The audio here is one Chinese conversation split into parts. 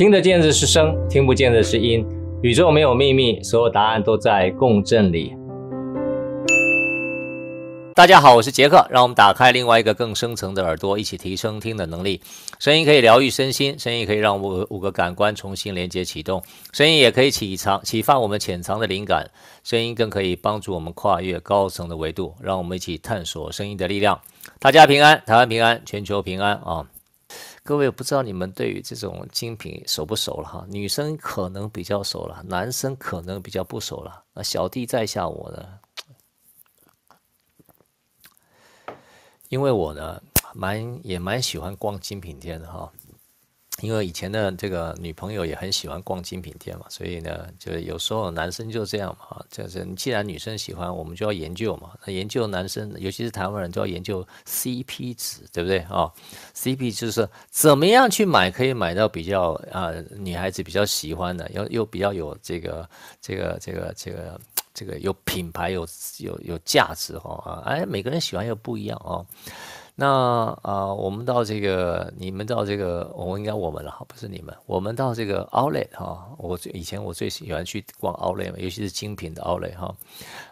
听得见的是声，听不见的是音。宇宙没有秘密，所有答案都在共振里。大家好，我是杰克，让我们打开另外一个更深层的耳朵，一起提升听的能力。声音可以疗愈身心，声音可以让五五个感官重新连接启动，声音也可以启藏启发我们潜藏的灵感，声音更可以帮助我们跨越高层的维度。让我们一起探索声音的力量。大家平安，台湾平安，全球平安啊！各位不知道你们对于这种精品熟不熟了哈？女生可能比较熟了，男生可能比较不熟了。那小弟在下我呢，因为我呢蛮也蛮喜欢逛精品店的哈。因为以前的这个女朋友也很喜欢逛精品店嘛，所以呢，就有时候男生就这样嘛，就是既然女生喜欢，我们就要研究嘛。那研究男生，尤其是台湾人，就要研究 CP 值，对不对啊？CP 就是怎么样去买可以买到比较啊女孩子比较喜欢的，又又比较有这个这个这个这个这个有品牌有有有价值哈啊！哎，每个人喜欢又不一样哦。那啊，我们到这个，你们到这个，我应该我们了哈，不是你们，我们到这个 Outlet 哈，我最以前我最喜欢去逛 o 奥 e 嘛，尤其是精品的 Outlet 哈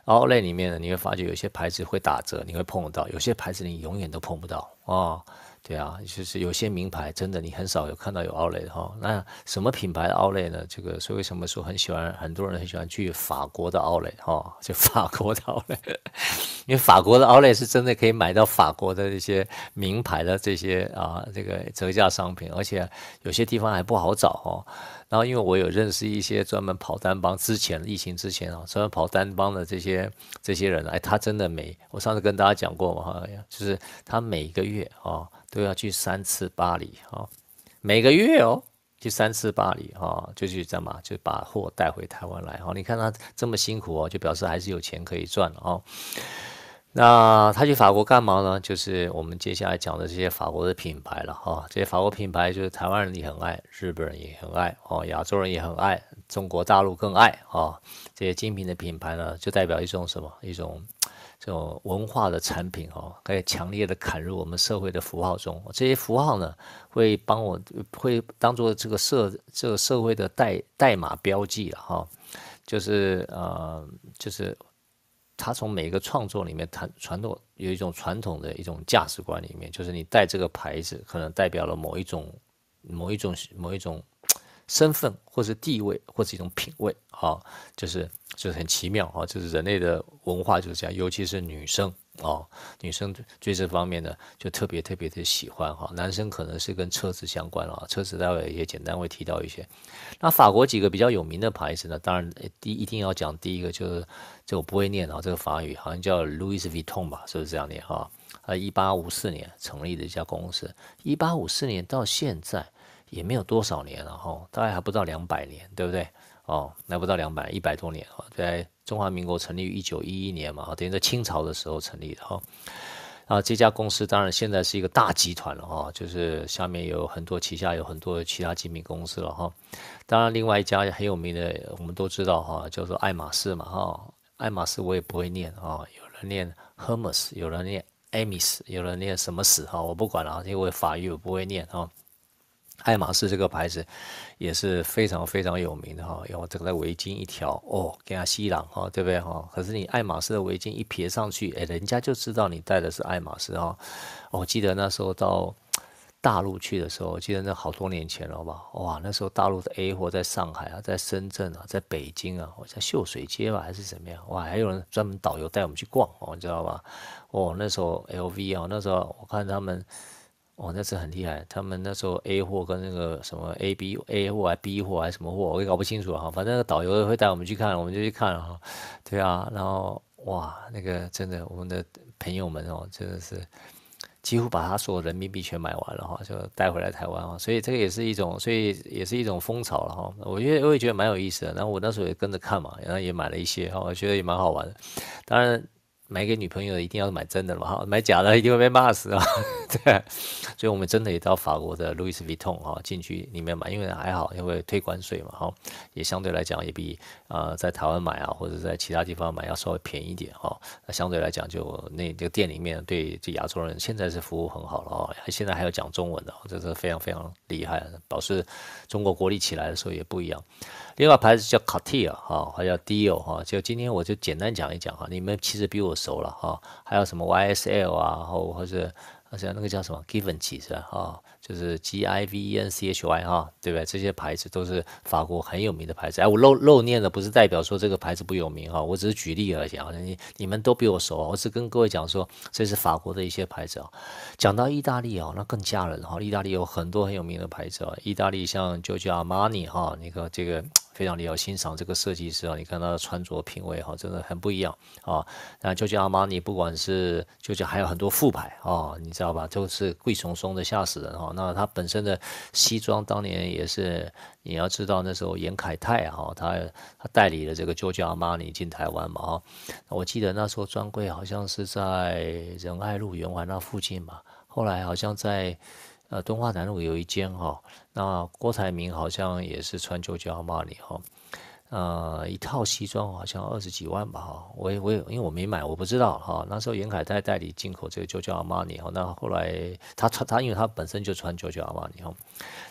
，Outlet 里面呢，你会发觉有些牌子会打折，你会碰得到，有些牌子你永远都碰不到啊。对啊，就是有些名牌真的你很少有看到有奥莱哈，那什么品牌奥莱呢？这个所以为什么说很喜欢，很多人很喜欢去法国的奥莱哈，就法国的奥莱，因为法国的奥莱是真的可以买到法国的这些名牌的这些啊，这个折价商品，而且有些地方还不好找哦。然后，因为我有认识一些专门跑单帮，之前疫情之前啊，专门跑单帮的这些这些人，哎，他真的没。我上次跟大家讲过嘛，就是他每个月啊都要去三次巴黎啊，每个月哦去三次巴黎啊，就去干嘛？就把货带回台湾来。哦，你看他这么辛苦哦，就表示还是有钱可以赚哦。那他去法国干嘛呢？就是我们接下来讲的这些法国的品牌了哈。这些法国品牌，就是台湾人也很爱，日本人也很爱，哦，亚洲人也很爱，中国大陆更爱啊。这些精品的品牌呢，就代表一种什么？一种这种文化的产品哦，可以强烈的砍入我们社会的符号中。这些符号呢，会帮我会当做这个社这个社会的代代码标记了哈。就是呃，就是。他从每一个创作里面传传统，有一种传统的一种价值观里面，就是你戴这个牌子，可能代表了某一种、某一种、某一种身份，或者地位，或者一种品味，啊，就是就是很奇妙啊，就是人类的文化就是这样，尤其是女生。哦，女生对这方面呢，就特别特别的喜欢哈。男生可能是跟车子相关了，车子待会也简单会提到一些。那法国几个比较有名的牌子呢，当然第一定要讲第一个就是，这我不会念啊，这个法语好像叫 Louis Vuitton 吧，是不是这样念哈？呃，一八五四年成立的一家公司，一八五四年到现在也没有多少年了哈，大概还不到两百年，对不对？哦，那不到两百，一百多年啊，在中华民国成立于一九一一年嘛，等于在清朝的时候成立的哈。啊，这家公司当然现在是一个大集团了哈，就是下面有很多旗下有很多其他精品公司了哈。当然，另外一家很有名的，我们都知道哈，叫做爱马仕嘛哈。爱马仕我也不会念啊，有人念 h e r m e s 有人念 Amis，有人念什么史哈，我不管了，因为法语我不会念哈。爱马仕这个牌子也是非常非常有名的哈，然后整个围巾一条哦，给下西郎哈，对不对哈？可是你爱马仕的围巾一撇上去，哎，人家就知道你戴的是爱马仕哈。我记得那时候到大陆去的时候，我记得那好多年前了吧？哇，那时候大陆的 A 货在上海啊，在深圳啊，在北京啊，我在秀水街吧还是怎么样？哇，还有人专门导游带我们去逛，哦，你知道吧？哦，那时候 LV 啊，那时候我看他们。哦，那次很厉害，他们那时候 A 货跟那个什么 A、B、A 货还 B 货还什么货，我也搞不清楚了哈。反正那个导游会带我们去看，我们就去看了哈。对啊，然后哇，那个真的，我们的朋友们哦，真的是几乎把他所有人民币全买完了哈，就带回来台湾哈。所以这个也是一种，所以也是一种风潮了哈。我觉得我也觉得蛮有意思的。然后我那时候也跟着看嘛，然后也买了一些哈，我觉得也蛮好玩的。当然。买给女朋友一定要买真的嘛哈，买假的一定会被骂死啊。对，所以我们真的也到法国的 Louis Vuitton 哈进去里面买，因为还好，因为退关税嘛哈，也相对来讲也比。啊，在台湾买啊，或者在其他地方买要稍微便宜点哈。那相对来讲，就那这个店里面对这亚洲人现在是服务很好了哦。现在还有讲中文的，这是非常非常厉害。表示中国国力起来的时候也不一样。另外牌子叫 Cartier 还有 d i o 就今天我就简单讲一讲哈。你们其实比我熟了哈。还有什么 YSL 啊，或或者而且那个叫什么 Givenchy 是吧？哦。就是 G I V E N C H Y 哈，对不对？这些牌子都是法国很有名的牌子。哎，我漏漏念的不是代表说这个牌子不有名哈，我只是举例而已啊。你你们都比我熟，我是跟各位讲说，这是法国的一些牌子啊。讲到意大利啊，那更吓人哈。意大利有很多很有名的牌子啊。意大利像 Giorgio Armani 哈，那个这个。非常你要欣赏这个设计师啊！你看他的穿着品味哈，真的很不一样啊。那 g i 阿玛尼，不管是，就讲还有很多副牌啊，你知道吧？都是贵丛松的吓死人哈。那他本身的西装当年也是，你要知道那时候严凯泰哈，他他代理了这个 g i 阿玛尼进台湾嘛哈。我记得那时候专柜好像是在仁爱路圆环那附近嘛，后来好像在。呃，敦化南路有一间哈，那郭台铭好像也是穿九九阿玛尼哈，呃，一套西装好像二十几万吧哈，我我因为我没买，我不知道哈。那时候严凯泰代理进口这个九九阿玛尼哈，那后来他穿他，因为他本身就穿九九阿玛尼哈，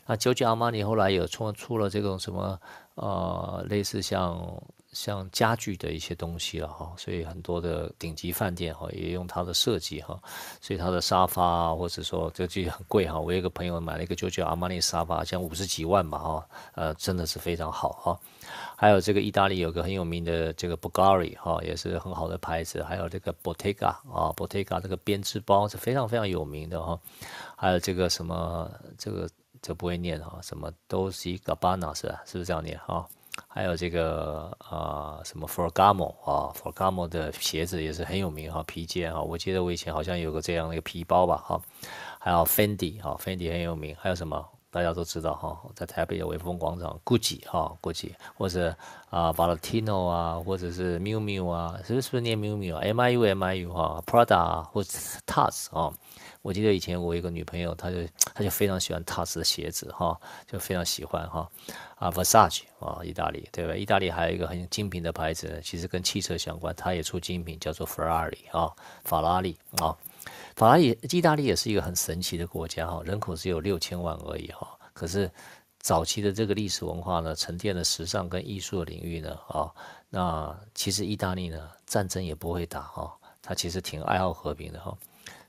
那九九阿玛尼后来也出出了这种什么呃，类似像。像家具的一些东西了哈，所以很多的顶级饭店哈也用它的设计哈，所以它的沙发或者说这就很贵哈。我一个朋友买了一个就叫阿玛尼沙发，像五十几万吧哈，呃真的是非常好哈。还有这个意大利有个很有名的这个 Bulgari 哈也是很好的牌子，还有这个 Bottega 啊 Bottega 这个编织包是非常非常有名的哈。还有这个什么这个这不会念哈，什么 Dolce Gabbana 是是不是这样念哈？还有这个啊，什么 f o r g a m o 啊 f o r g a m o 的鞋子也是很有名哈，皮件啊，我记得我以前好像有个这样的一个皮包吧哈，还有 Fendi 啊，Fendi 很有名，还有什么大家都知道哈，在台北的威风广场，Gucci 哈，Gucci，或者啊 Valentino 啊，或者是 miumiu 啊，是不是念 miumiu 啊，M I U M I U 哈，Prada 啊，或者是 t a s 啊。我记得以前我一个女朋友，她就她就非常喜欢 Tus 的鞋子哈，就非常喜欢哈，啊 Versace 啊，意大利对吧？意大利还有一个很精品的牌子，其实跟汽车相关，它也出精品，叫做 Ferrari 啊，法拉利啊，法拉利。意大利也是一个很神奇的国家哈，人口只有六千万而已哈，可是早期的这个历史文化呢，沉淀了时尚跟艺术的领域呢啊，那其实意大利呢战争也不会打哈，它其实挺爱好和平的哈。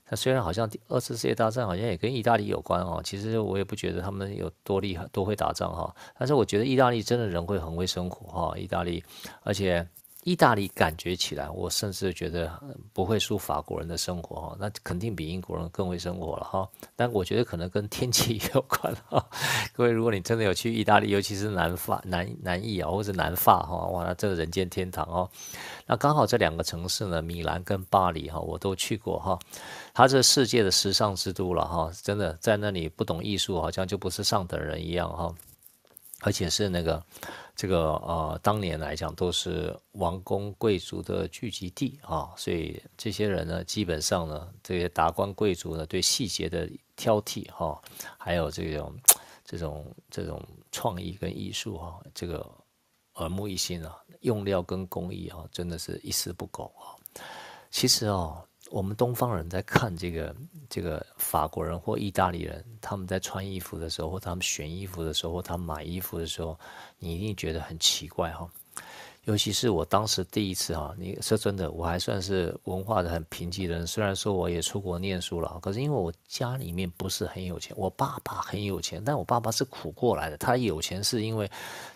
那虽然好像第二次世界大战好像也跟意大利有关哦，其实我也不觉得他们有多厉害，多会打仗哈。但是我觉得意大利真的人会很会生活哈，意大利，而且。意大利感觉起来，我甚至觉得不会输法国人的生活哈，那肯定比英国人更会生活了哈。但我觉得可能跟天气有关哈。各位，如果你真的有去意大利，尤其是南法、南南意啊，或者南法哈，哇，那这个人间天堂哦。那刚好这两个城市呢，米兰跟巴黎哈，我都去过哈。它是世界的时尚之都了哈，真的在那里不懂艺术，好像就不是上等人一样哈。而且是那个。这个呃，当年来讲都是王公贵族的聚集地啊，所以这些人呢，基本上呢，这些达官贵族呢，对细节的挑剔哈，还有这种这种这种创意跟艺术哈，这个耳目一新啊，用料跟工艺啊，真的是一丝不苟啊。其实啊。我们东方人在看这个这个法国人或意大利人，他们在穿衣服的时候，或他们选衣服的时候，或他买衣服的时候，你一定觉得很奇怪哈。尤其是我当时第一次哈，你说真的，我还算是文化的很贫瘠的人。虽然说我也出国念书了，可是因为我家里面不是很有钱，我爸爸很有钱，但我爸爸是苦过来的。他有钱是因为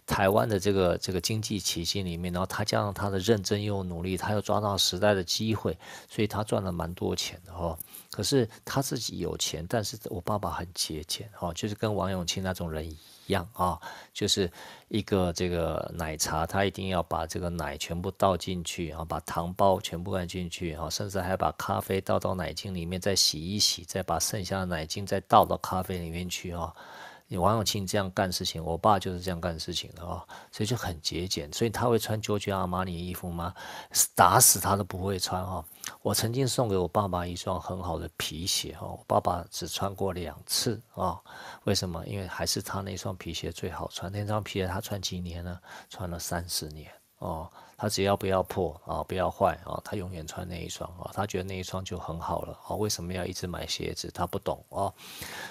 台湾的这个这个经济奇迹里面，然后他加上他的认真又努力，他又抓到时代的机会，所以他赚了蛮多钱的哈。可是他自己有钱，但是我爸爸很节俭哈，就是跟王永庆那种人一一样啊，就是一个这个奶茶，他一定要把这个奶全部倒进去啊，把糖包全部灌进去啊，甚至还把咖啡倒到奶精里面再洗一洗，再把剩下的奶精再倒到咖啡里面去啊。王永庆这样干事情，我爸就是这样干事情的啊，所以就很节俭。所以他会穿周 o 阿玛尼衣服吗？打死他都不会穿哦。我曾经送给我爸爸一双很好的皮鞋哦，我爸爸只穿过两次啊，为什么？因为还是他那双皮鞋最好穿。那双皮鞋他穿几年呢？穿了三十年哦，他只要不要破啊，不要坏啊，他永远穿那一双啊，他觉得那一双就很好了啊。为什么要一直买鞋子？他不懂啊，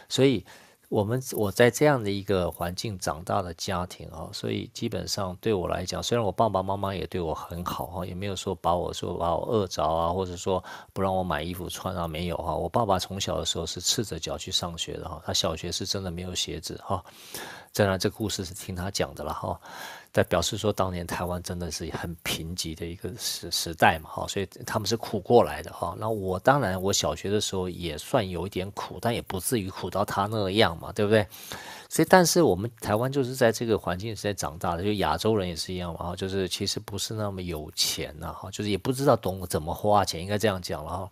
所以。我们我在这样的一个环境长大的家庭啊，所以基本上对我来讲，虽然我爸爸妈妈也对我很好哈，也没有说把我说把我饿着啊，或者说不让我买衣服穿啊，没有哈。我爸爸从小的时候是赤着脚去上学的哈，他小学是真的没有鞋子哈。这然，这故事是听他讲的了哈。在表示说，当年台湾真的是很贫瘠的一个时时代嘛，哈，所以他们是苦过来的哈。那我当然，我小学的时候也算有一点苦，但也不至于苦到他那样嘛，对不对？所以，但是我们台湾就是在这个环境里面长大的，就亚洲人也是一样嘛，哈，就是其实不是那么有钱呐，哈，就是也不知道懂怎么花钱，应该这样讲了哈。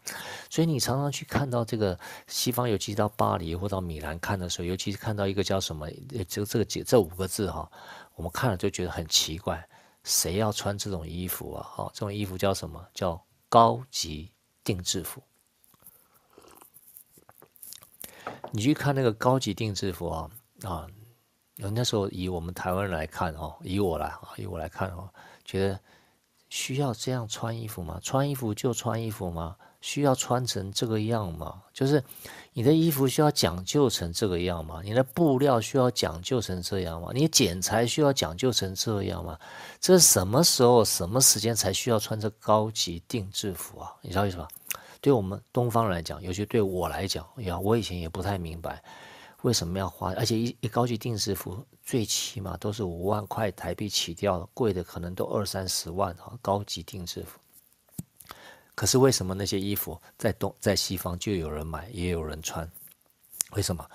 所以你常常去看到这个西方，尤其到巴黎或到米兰看的时候，尤其是看到一个叫什么，就这个这五个字哈。我们看了就觉得很奇怪，谁要穿这种衣服啊？哦，这种衣服叫什么？叫高级定制服。你去看那个高级定制服啊啊！那时候以我们台湾人来看哦，以我来啊，以我来看哦，觉得需要这样穿衣服吗？穿衣服就穿衣服吗？需要穿成这个样吗？就是你的衣服需要讲究成这个样吗？你的布料需要讲究成这样吗？你剪裁需要讲究成这样吗？这什么时候、什么时间才需要穿着高级定制服啊？你知道意思吧？对我们东方人来讲，尤其对我来讲，呀，我以前也不太明白为什么要花，而且一一高级定制服最起码都是五万块台币起掉，贵的可能都二三十万啊，高级定制服。可是为什么那些衣服在东在西方就有人买，也有人穿？为什么？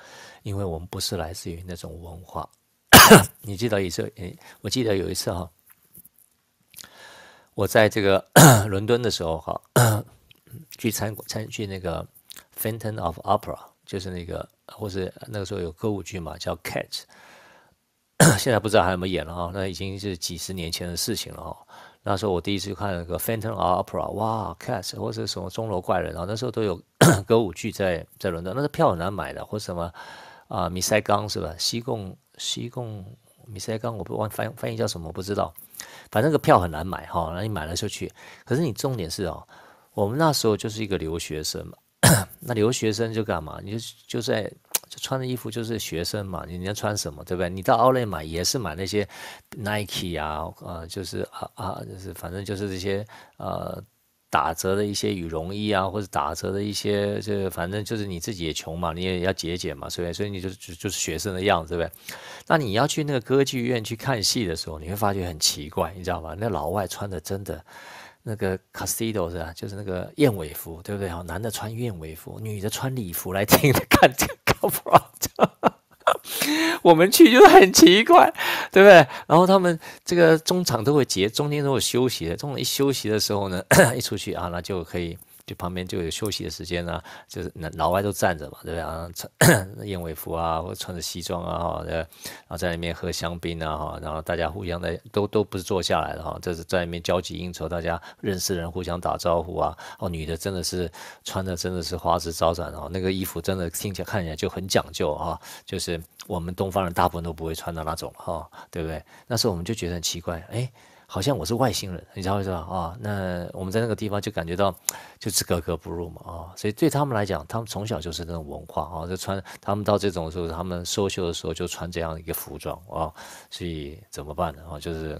因为我们不是来自于那种文化。你记得一次，哎，我记得有一次哈，我在这个 伦敦的时候哈，去参参去那个《f e n t a n of Opera》，就是那个，或是那个时候有歌舞剧嘛，叫《Cat》。现在不知道还有没有演了哈，那已经是几十年前的事情了哈。那时候我第一次看那个 Phantom o p e r a 哇，Cats 或者什么钟楼怪人，然后那时候都有 歌舞剧在在伦敦，那个票很难买的，或什么啊，米塞冈是吧？西贡西贡米塞冈，我不忘翻翻译叫什么不知道，反正个票很难买哈，那你买了就去。可是你重点是哦，我们那时候就是一个留学生嘛，那留学生就干嘛？你就就在。穿的衣服就是学生嘛，你要穿什么对不对？你到奥莱买也是买那些 Nike 啊，呃，就是啊啊，就是反正就是这些呃打折的一些羽绒衣啊，或者打折的一些这反正就是你自己也穷嘛，你也要节俭嘛，所以所以你就就是学生的样子，对不对？那你要去那个歌剧院去看戏的时候，你会发觉很奇怪，你知道吗？那老外穿的真的那个 c a s t i l o 是吧？就是那个燕尾服，对不对？好，男的穿燕尾服，女的穿礼服来听的看。觉。我们去就是很奇怪，对不对？然后他们这个中场都会结，中间都有休息的。中种一休息的时候呢，一出去啊，那就可以。就旁边就有休息的时间啊，就是老老外都站着嘛，对不对啊？穿 燕尾服啊，或者穿着西装啊，对然后在里面喝香槟啊，哈，然后大家互相在都都不是坐下来的哈，这是在里面交际应酬，大家认识人互相打招呼啊。哦，女的真的是穿的真的是花枝招展哦，那个衣服真的听起来看起来就很讲究哈，就是我们东方人大部分都不会穿的那种哈，对不对？那时候我们就觉得很奇怪，哎。好像我是外星人，你知道是吧？啊？那我们在那个地方就感觉到 就是格格不入嘛啊，所以对他们来讲，他们从小就是那种文化啊，就穿他们到这种时候，他们收袖的时候就穿这样一个服装啊，所以怎么办呢啊？就是。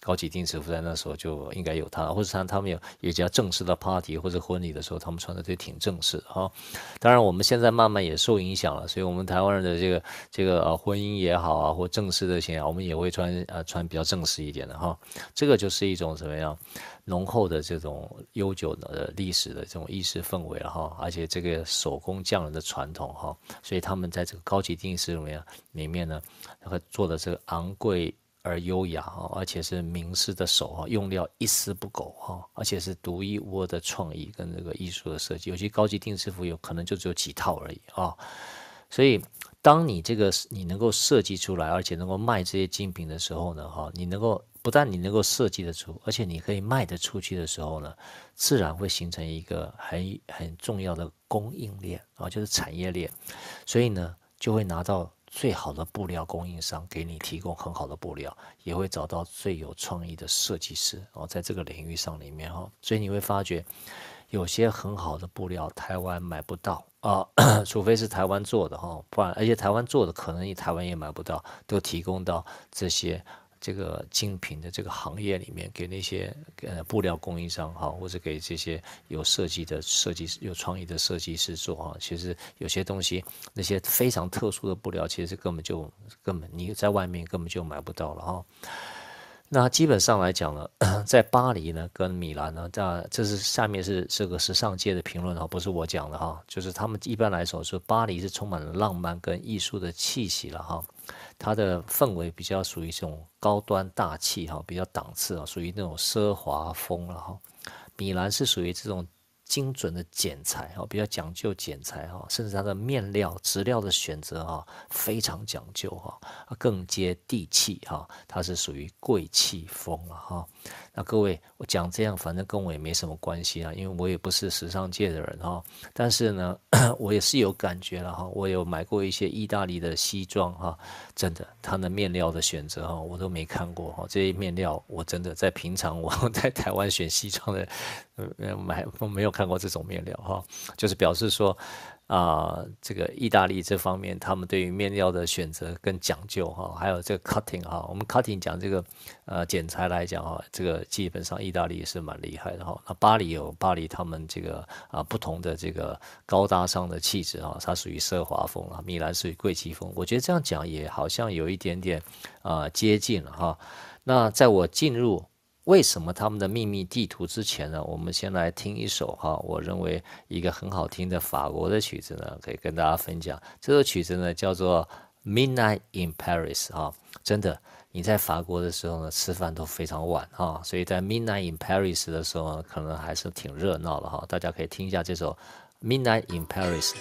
高级定制服在那时候就应该有它，或者像他们有有家正式的 party 或者婚礼的时候，他们穿的都挺正式哈。当然我们现在慢慢也受影响了，所以我们台湾人的这个这个呃婚姻也好啊，或正式的些啊，我们也会穿呃穿比较正式一点的哈。这个就是一种怎么样浓厚的这种悠久的历史的这种意识氛围了哈，而且这个手工匠人的传统哈，所以他们在这个高级定制里面里面呢，然后做的这个昂贵。而优雅哈，而且是名师的手哈，用料一丝不苟哈，而且是独一无二的创意跟这个艺术的设计。尤其高级定制服，有可能就只有几套而已啊。所以，当你这个你能够设计出来，而且能够卖这些精品的时候呢，哈，你能够不但你能够设计得出，而且你可以卖得出去的时候呢，自然会形成一个很很重要的供应链啊，就是产业链。所以呢，就会拿到。最好的布料供应商给你提供很好的布料，也会找到最有创意的设计师。哦，在这个领域上里面哦，所以你会发觉，有些很好的布料台湾买不到啊，除非是台湾做的哈，不然而且台湾做的可能你台湾也买不到，都提供到这些。这个精品的这个行业里面，给那些呃布料供应商哈，或者给这些有设计的设计师、有创意的设计师做哈，其实有些东西那些非常特殊的布料，其实根本就根本你在外面根本就买不到了哈。那基本上来讲呢，在巴黎呢跟米兰呢，这这是下面是这个时尚界的评论哈，不是我讲的哈，就是他们一般来说说巴黎是充满了浪漫跟艺术的气息了哈。它的氛围比较属于这种高端大气哈，比较档次啊，属于那种奢华风了哈。米兰是属于这种精准的剪裁哈，比较讲究剪裁哈，甚至它的面料、质料的选择哈，非常讲究哈，更接地气哈，它是属于贵气风了哈。那各位，我讲这样，反正跟我也没什么关系啊，因为我也不是时尚界的人哈。但是呢，我也是有感觉了哈。我有买过一些意大利的西装哈，真的，它的面料的选择哈，我都没看过哈。这些面料我真的在平常我 在台湾选西装的，呃买我没有看过这种面料哈，就是表示说。啊，这个意大利这方面，他们对于面料的选择更讲究哈，还有这个 cutting 哈，我们 cutting 讲这个呃剪裁来讲哈，这个基本上意大利是蛮厉害的哈。那巴黎有巴黎，他们这个啊不同的这个高大上的气质哈，它属于奢华风啊，米兰属于贵气风，我觉得这样讲也好像有一点点啊接近了哈。那在我进入。为什么他们的秘密地图之前呢？我们先来听一首哈，我认为一个很好听的法国的曲子呢，可以跟大家分享。这首曲子呢叫做《Midnight in Paris》哈，真的你在法国的时候呢，吃饭都非常晚哈，所以在 Midnight in Paris 的时候，可能还是挺热闹的哈。大家可以听一下这首《Midnight in Paris》。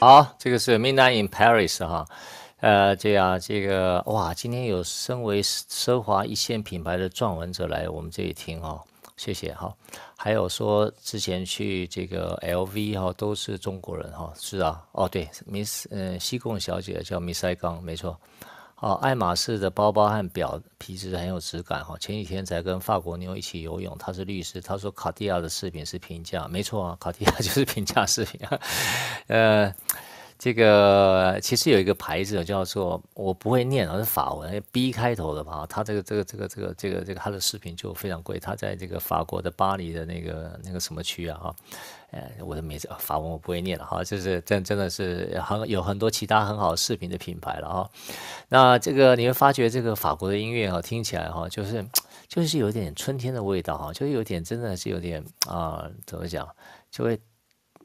好，这个是《Midnight in Paris》哈。呃，这啊，这个哇，今天有身为奢华一线品牌的撰文者来我们这里听哦，谢谢哈。还有说之前去这个 LV 哈，都是中国人哈，是啊，哦对，Miss 嗯西贡小姐叫 m i s s 爱刚，a n g 没错。哦，爱马仕的包包和表皮质很有质感哈。前几天才跟法国妞一起游泳，她是律师，她说卡地亚的饰品是平价，没错，啊，卡地亚 就是平价饰品啊，呃。这个其实有一个牌子叫做我不会念而是法文，B 开头的吧？他这个这个这个这个这个这个他的视频就非常贵，他在这个法国的巴黎的那个那个什么区啊？哈，哎，我的名字法文我不会念了哈，就是真真的是很有很多其他很好视频的品牌了哈。那这个你会发觉这个法国的音乐啊，听起来哈，就是就是有点春天的味道哈，就是有点真的是有点啊，怎么讲，就会。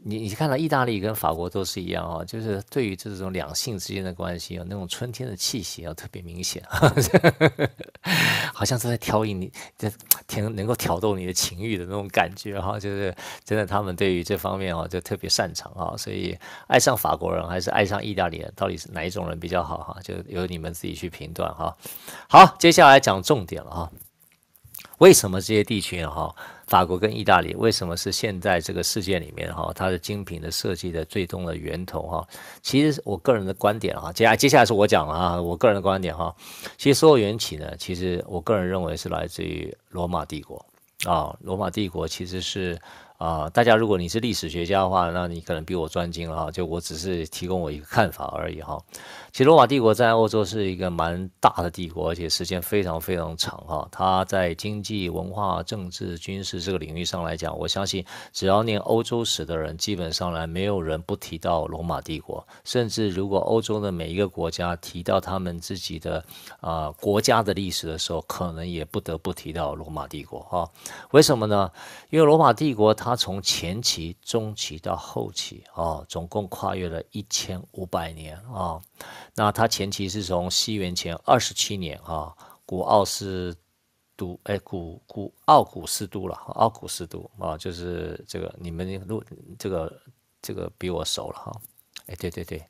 你你看到意大利跟法国都是一样哦，就是对于这种两性之间的关系，有那种春天的气息啊，特别明显，好像是在挑引你，这挺能够挑动你的情欲的那种感觉哈，就是真的他们对于这方面哦就特别擅长啊，所以爱上法国人还是爱上意大利，人，到底是哪一种人比较好哈，就由你们自己去评断哈。好，接下来讲重点了哈。为什么这些地区哈，法国跟意大利为什么是现在这个世界里面哈，它的精品的设计的最终的源头哈？其实我个人的观点哈，接下接下来是我讲了啊，我个人的观点哈，其实所有缘起呢，其实我个人认为是来自于罗马帝国啊。罗马帝国其实是啊，大家如果你是历史学家的话，那你可能比我专精了哈，就我只是提供我一个看法而已哈。其实罗马帝国在欧洲是一个蛮大的帝国，而且时间非常非常长哈。它在经济、文化、政治、军事这个领域上来讲，我相信只要念欧洲史的人，基本上来没有人不提到罗马帝国。甚至如果欧洲的每一个国家提到他们自己的啊国家的历史的时候，可能也不得不提到罗马帝国哈。为什么呢？因为罗马帝国它从前期、中期到后期啊，总共跨越了一千五百年啊！那他前期是从西元前二十七年啊，古奥斯都，哎，古古奥古斯都了，奥古斯都啊，就是这个你们录这个这个比我熟了哈，哎，对对对，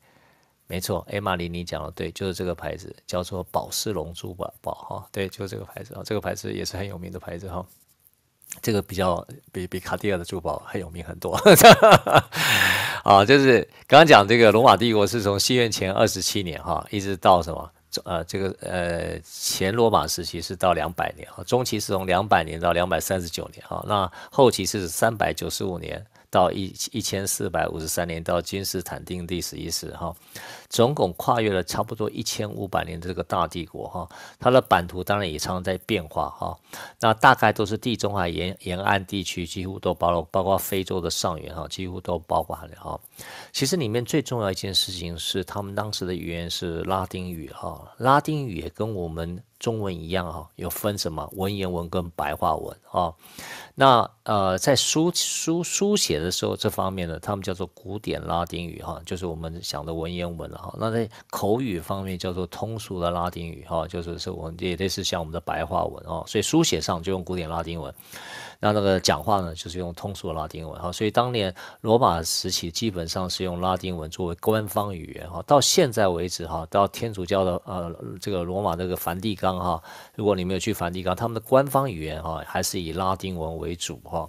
没错，艾玛丽你讲的对，就是这个牌子叫做宝诗龙珠宝，宝哈，对，就是这个牌子啊，这个牌子也是很有名的牌子哈。这个比较比比卡地亚的珠宝还有名很多 啊，就是刚刚讲这个罗马帝国是从西元前二十七年哈，一直到什么呃这个呃前罗马时期是到两百年啊，中期是从两百年到两百三十九年啊，那后期是三百九十五年到一一千四百五十三年到君士坦丁第十一世哈。总共跨越了差不多一千五百年，的这个大帝国哈，它的版图当然也常常在变化哈。那大概都是地中海沿沿岸地区，几乎都包包括非洲的上缘哈，几乎都包括了哈。其实里面最重要一件事情是，他们当时的语言是拉丁语哈。拉丁语也跟我们中文一样哈，有分什么文言文跟白话文啊。那呃，在书书书写的时候，这方面呢，他们叫做古典拉丁语哈，就是我们想的文言文了。好，那在口语方面叫做通俗的拉丁语哈，就是是我们也类似像我们的白话文哦，所以书写上就用古典拉丁文，那那个讲话呢就是用通俗的拉丁文哈，所以当年罗马时期基本上是用拉丁文作为官方语言哈，到现在为止哈，到天主教的呃这个罗马这个梵蒂冈哈，如果你没有去梵蒂冈，他们的官方语言哈还是以拉丁文为主哈。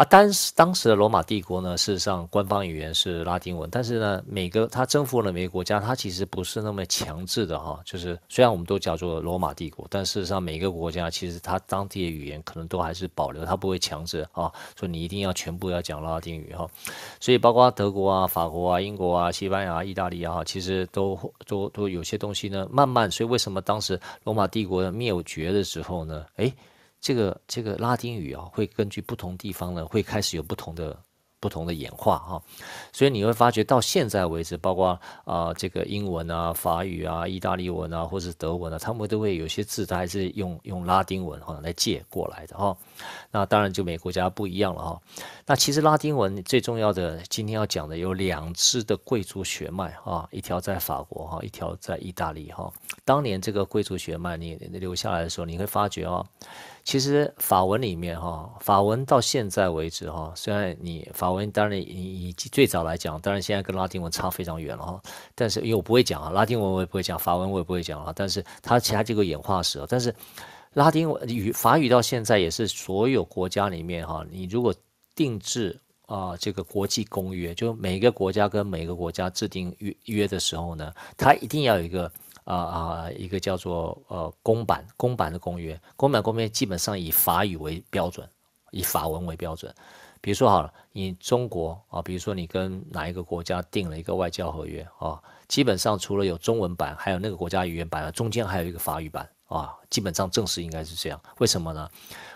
啊，当时当时的罗马帝国呢，事实上官方语言是拉丁文，但是呢，每个他征服了每个国家，他其实不是那么强制的哈。就是虽然我们都叫做罗马帝国，但事实上每个国家其实它当地的语言可能都还是保留，它不会强制啊，说你一定要全部要讲拉丁语哈。所以包括德国啊、法国啊、英国啊、西班牙、意大利啊，其实都都都有些东西呢，慢慢。所以为什么当时罗马帝国灭绝的时候呢？诶。这个这个拉丁语啊，会根据不同地方呢，会开始有不同的不同的演化哈。所以你会发觉到现在为止，包括啊这个英文啊、法语啊、意大利文啊，或是德文啊，他们都会有些字，它还是用用拉丁文哈来借过来的哈。那当然就每国家不一样了哈。那其实拉丁文最重要的，今天要讲的有两支的贵族血脉啊，一条在法国哈，一条在意大利哈。当年这个贵族血脉你留下来的时候，你会发觉啊。其实法文里面哈，法文到现在为止哈，虽然你法文当然以以最早来讲，当然现在跟拉丁文差非常远了哈。但是因为我不会讲啊，拉丁文我也不会讲，法文我也不会讲啊。但是它其他就个演化史，但是拉丁文语法语到现在也是所有国家里面哈，你如果定制啊这个国际公约，就每个国家跟每个国家制定约约的时候呢，它一定要有一个。啊啊，一个叫做呃公版公版的公约，公版公约基本上以法语为标准，以法文为标准。比如说好了，你中国啊，比如说你跟哪一个国家定了一个外交合约啊，基本上除了有中文版，还有那个国家语言版中间还有一个法语版啊，基本上正式应该是这样。为什么呢？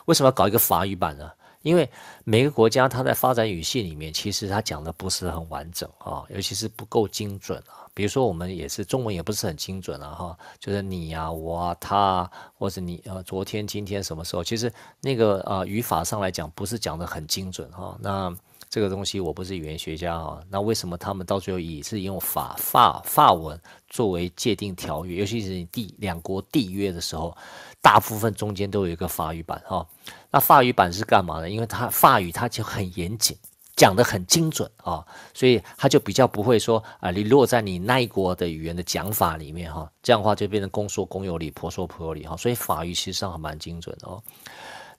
为什么要搞一个法语版呢？因为每个国家它在发展语系里面，其实它讲的不是很完整啊，尤其是不够精准啊。比如说，我们也是中文也不是很精准了哈，就是你呀、我啊、他啊，或者你呃，昨天、今天什么时候？其实那个呃语法上来讲，不是讲的很精准哈。那这个东西我不是语言学家啊，那为什么他们到最后也是用法法法文作为界定条约？尤其是你缔两国缔约的时候，大部分中间都有一个法语版哈。那法语版是干嘛呢？因为它法语它就很严谨。讲得很精准啊，所以他就比较不会说啊，你落在你那一国的语言的讲法里面哈，这样话就变成公说公有理，婆说婆有理哈。所以法语其实还蛮精准的哦。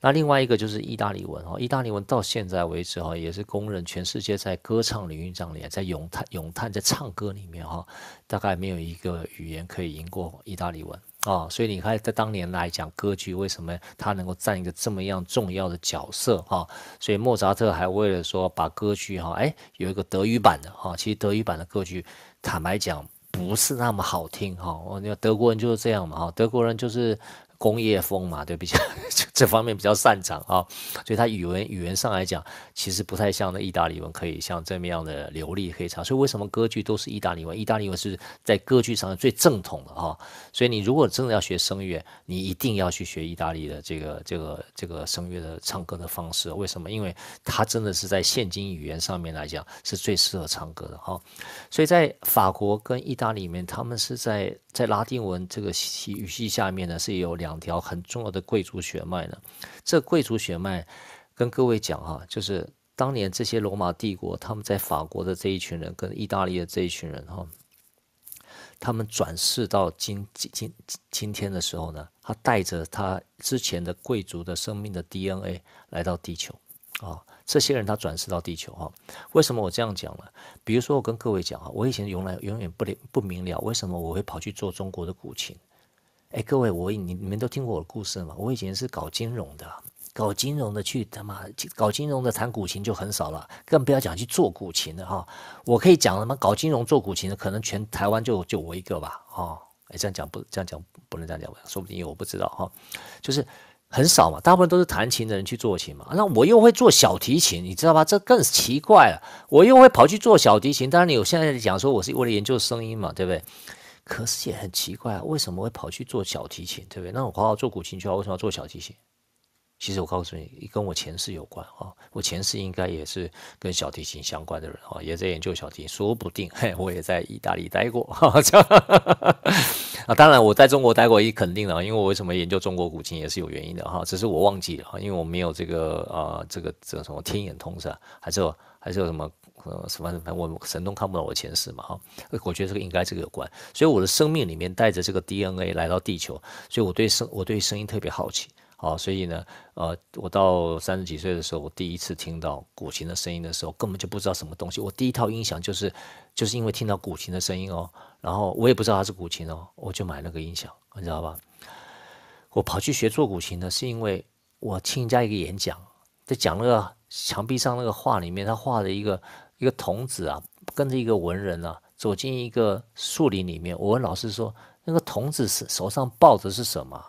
那另外一个就是意大利文哈，意大利文到现在为止哈，也是公认全世界在歌唱领域上面，在咏叹咏叹在唱歌里面哈，大概没有一个语言可以赢过意大利文。啊，所以你看，在当年来讲，歌剧为什么它能够占一个这么样重要的角色哈？所以莫扎特还为了说把歌剧哈，哎，有一个德语版的哈。其实德语版的歌剧，坦白讲不是那么好听哈。我那德国人就是这样嘛哈，德国人就是。工业风嘛，对，比较 这方面比较擅长啊，所以他语文语言上来讲，其实不太像那意大利文可以像这么样的流利可以唱。所以为什么歌剧都是意大利文？意大利文是在歌剧上最正统的啊。所以你如果真的要学声乐，你一定要去学意大利的这个这个这个声乐的唱歌的方式。为什么？因为它真的是在现今语言上面来讲是最适合唱歌的啊。所以在法国跟意大利面，他们是在在拉丁文这个语系下面呢，是有两。两条很重要的贵族血脉呢，这贵族血脉跟各位讲哈，就是当年这些罗马帝国他们在法国的这一群人跟意大利的这一群人哈，他们转世到今今今今天的时候呢，他带着他之前的贵族的生命的 DNA 来到地球啊，这些人他转世到地球哈，为什么我这样讲呢？比如说我跟各位讲哈，我以前永远永远不不明了为什么我会跑去做中国的古琴。哎，各位，我你你们都听过我的故事吗？我以前是搞金融的，搞金融的去他妈搞金融的弹古琴就很少了，更不要讲去做古琴的哈。我可以讲什么？搞金融做古琴的，可能全台湾就就我一个吧，哦，哎，这样讲不这样讲不能这样讲，说不定我不知道哈，就是很少嘛，大部分都是弹琴的人去做琴嘛。那我又会做小提琴，你知道吧？这更奇怪了，我又会跑去做小提琴。当然，你有现在讲说我是为了研究声音嘛，对不对？可是也很奇怪啊，为什么会跑去做小提琴？对不对？那我好好做古琴就好，为什么要做小提琴？其实我告诉你，跟我前世有关啊。我前世应该也是跟小提琴相关的人啊，也在研究小提。琴，说不定，嘿，我也在意大利待过哈哈哈。啊。当然，我在中国待过也肯定了，因为我为什么研究中国古琴也是有原因的哈，只是我忘记了哈，因为我没有这个啊，这个这个什么天眼通是吧？还是有还是有什么？呃，什么什么我神通看不到我前世嘛哈？我觉得这个应该这个有关，所以我的生命里面带着这个 DNA 来到地球，所以我对声我对声音特别好奇。好，所以呢，呃，我到三十几岁的时候，我第一次听到古琴的声音的时候，根本就不知道什么东西。我第一套音响就是就是因为听到古琴的声音哦，然后我也不知道它是古琴哦，我就买了个音响，你知道吧？我跑去学做古琴呢，是因为我听人家一个演讲，在讲那个墙壁上那个画里面，他画的一个。一个童子啊，跟着一个文人啊，走进一个树林里面。我问老师说：“那个童子手手上抱着是什么？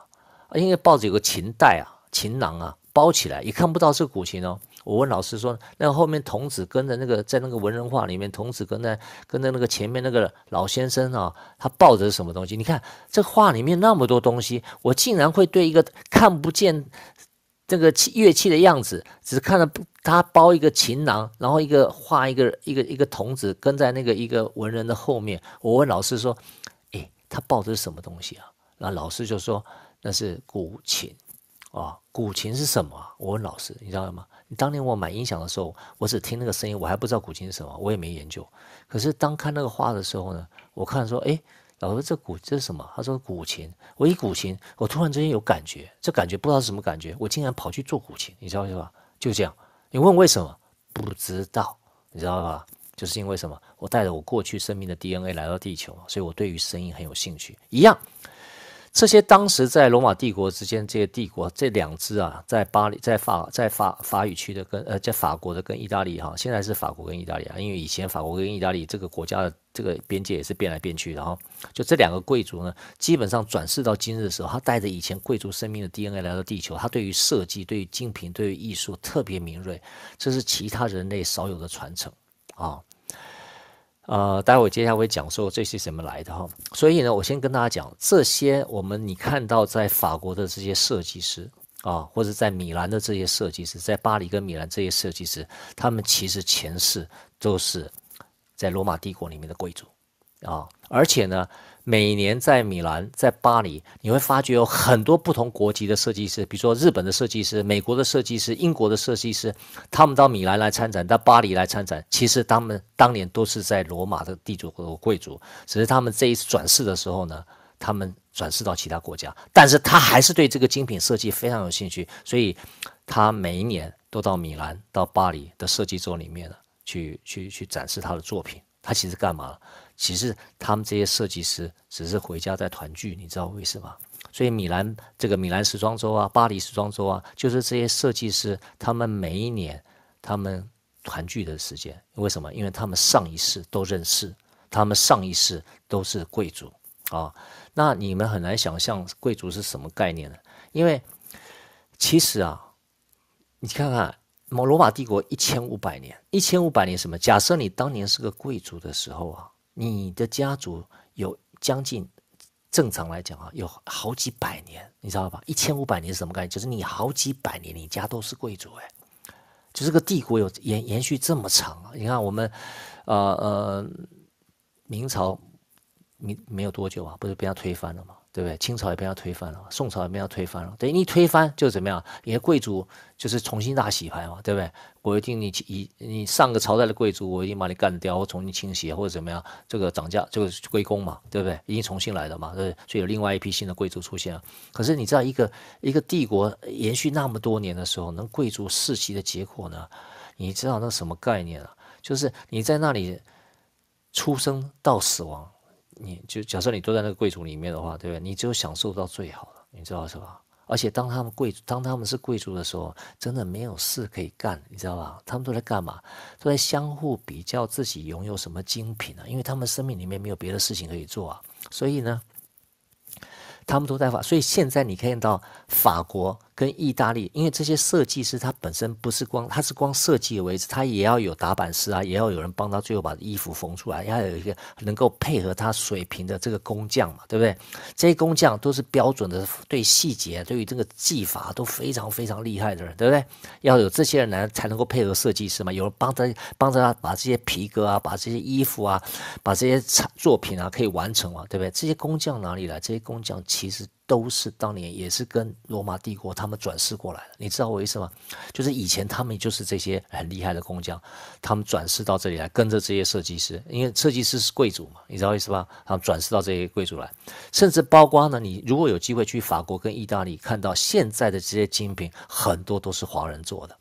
因为抱着有个琴袋啊，琴囊啊，包起来也看不到是古琴哦。”我问老师说：“那后面童子跟着那个，在那个文人画里面，童子跟在跟着那个前面那个老先生啊，他抱着什么东西？你看这画里面那么多东西，我竟然会对一个看不见。”这个器乐器的样子，只看到他包一个琴囊，然后一个画一个一个一个童子跟在那个一个文人的后面。我问老师说：“哎，他抱的是什么东西啊？”那老师就说：“那是古琴。”啊，古琴是什么？我问老师，你知道吗？当年我买音响的时候，我只听那个声音，我还不知道古琴是什么，我也没研究。可是当看那个画的时候呢，我看说：“哎。”老师，这古这是什么？他说古琴。我一古琴，我突然之间有感觉，这感觉不知道是什么感觉，我竟然跑去做古琴，你知道是吧？就这样。你问为什么？不知道，你知道吧？就是因为什么？我带着我过去生命的 DNA 来到地球，所以我对于声音很有兴趣，一样。这些当时在罗马帝国之间，这些帝国这两支啊，在巴黎，在法，在法法语区的跟呃，在法国的跟意大利哈，现在是法国跟意大利啊，因为以前法国跟意大利这个国家的这个边界也是变来变去，然后就这两个贵族呢，基本上转世到今日的时候，他带着以前贵族生命的 DNA 来到地球，他对于设计、对于精品、对于艺术特别敏锐，这是其他人类少有的传承啊。呃，待会儿接下来会讲说这些怎么来的哈，所以呢，我先跟大家讲这些，我们你看到在法国的这些设计师啊，或者在米兰的这些设计师，在巴黎跟米兰这些设计师，他们其实前世都是在罗马帝国里面的贵族。啊，而且呢，每年在米兰、在巴黎，你会发觉有很多不同国籍的设计师，比如说日本的设计师、美国的设计师、英国的设计师，他们到米兰来参展，到巴黎来参展。其实他们当年都是在罗马的地主和贵族，只是他们这一次转世的时候呢，他们转世到其他国家。但是他还是对这个精品设计非常有兴趣，所以他每一年都到米兰、到巴黎的设计周里面呢，去去去展示他的作品。他其实干嘛？其实他们这些设计师只是回家在团聚，你知道为什么？所以米兰这个米兰时装周啊，巴黎时装周啊，就是这些设计师他们每一年他们团聚的时间。为什么？因为他们上一世都认识，他们上一世都是贵族啊。那你们很难想象贵族是什么概念呢？因为其实啊，你看看某罗马帝国一千五百年，一千五百年什么？假设你当年是个贵族的时候啊。你的家族有将近，正常来讲啊，有好几百年，你知道吧？一千五百年是什么概念？就是你好几百年，你家都是贵族，哎，就这个帝国有延延续这么长。你看我们，呃呃，明朝，明没有多久啊，不是被他推翻了吗？对不对？清朝也被要推翻了，宋朝也被要推翻了。等于你推翻就怎么样？你的贵族就是重新大洗牌嘛，对不对？我一定你以你上个朝代的贵族，我一定把你干掉，或重新清洗，或者怎么样？这个涨价就归功嘛，对不对？已经重新来的嘛，对不对？所以有另外一批新的贵族出现。了。可是你知道一个一个帝国延续那么多年的时候，能贵族世袭的结果呢？你知道那什么概念啊？就是你在那里出生到死亡。你就假设你坐在那个贵族里面的话，对不对？你只有享受到最好的，你知道是吧？而且当他们贵族，当他们是贵族的时候，真的没有事可以干，你知道吧？他们都在干嘛？都在相互比较自己拥有什么精品啊，因为他们生命里面没有别的事情可以做啊，所以呢，他们都在法。所以现在你看到法国。跟意大利，因为这些设计师他本身不是光，他是光设计的为止，他也要有打板师啊，也要有人帮他最后把衣服缝出来，要有一个能够配合他水平的这个工匠嘛，对不对？这些工匠都是标准的，对细节、对于这个技法都非常非常厉害的人，对不对？要有这些人来才能够配合设计师嘛，有人帮他帮着他把这些皮革啊、把这些衣服啊、把这些作品啊可以完成嘛，对不对？这些工匠哪里来？这些工匠其实。都是当年也是跟罗马帝国他们转世过来的，你知道我意思吗？就是以前他们就是这些很厉害的工匠，他们转世到这里来跟着这些设计师，因为设计师是贵族嘛，你知道意思吧？他们转世到这些贵族来，甚至包括呢，你如果有机会去法国跟意大利，看到现在的这些精品，很多都是华人做的，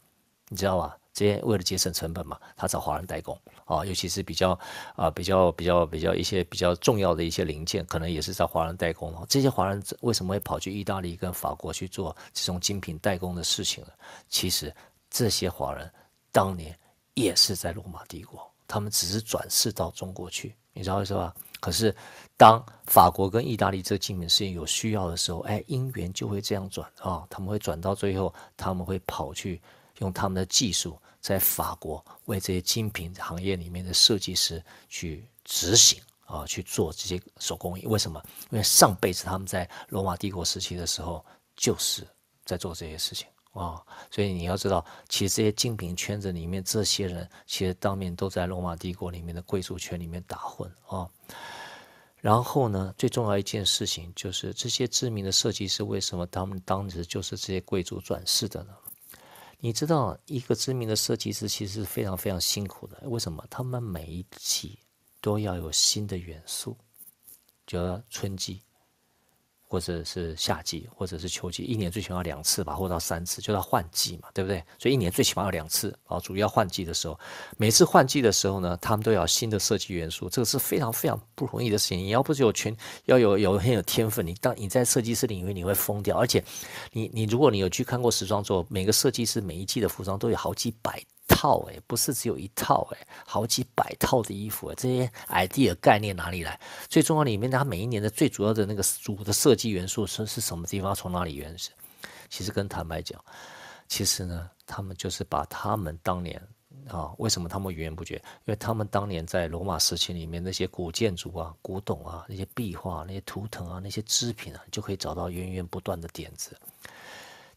你知道吧？这些为了节省成本嘛，他找华人代工啊，尤其是比较啊，比较比较比较一些比较重要的一些零件，可能也是找华人代工这些华人为什么会跑去意大利跟法国去做这种精品代工的事情呢？其实这些华人当年也是在罗马帝国，他们只是转世到中国去，你知道为什么？可是当法国跟意大利这精品事情有需要的时候，哎，因缘就会这样转啊，他们会转到最后，他们会跑去用他们的技术。在法国为这些精品行业里面的设计师去执行啊，去做这些手工艺。为什么？因为上辈子他们在罗马帝国时期的时候就是在做这些事情啊。所以你要知道，其实这些精品圈子里面这些人，其实当面都在罗马帝国里面的贵族圈里面打混啊。然后呢，最重要一件事情就是这些知名的设计师，为什么他们当时就是这些贵族转世的呢？你知道一个知名的设计师其实是非常非常辛苦的，为什么？他们每一季都要有新的元素，就要春季。或者是夏季，或者是秋季，一年最起码两次吧，或到三次，就到换季嘛，对不对？所以一年最起码要两次，然后主要换季的时候，每次换季的时候呢，他们都要新的设计元素，这个是非常非常不容易的事情。你要不是有全要有有很有天分，你当你在设计师领域你会疯掉。而且，你你如果你有去看过时装周，每个设计师每一季的服装都有好几百。套诶，不是只有一套诶，好几百套的衣服哎，这些 idea 概念哪里来？最重要里面，它每一年的最主要的那个主的设计元素是是什么地方？从哪里原始？其实跟坦白讲，其实呢，他们就是把他们当年啊，为什么他们源源不绝？因为他们当年在罗马时期里面那些古建筑啊、古董啊、那些壁画、那些图腾啊、那些制品啊，就可以找到源源不断的点子，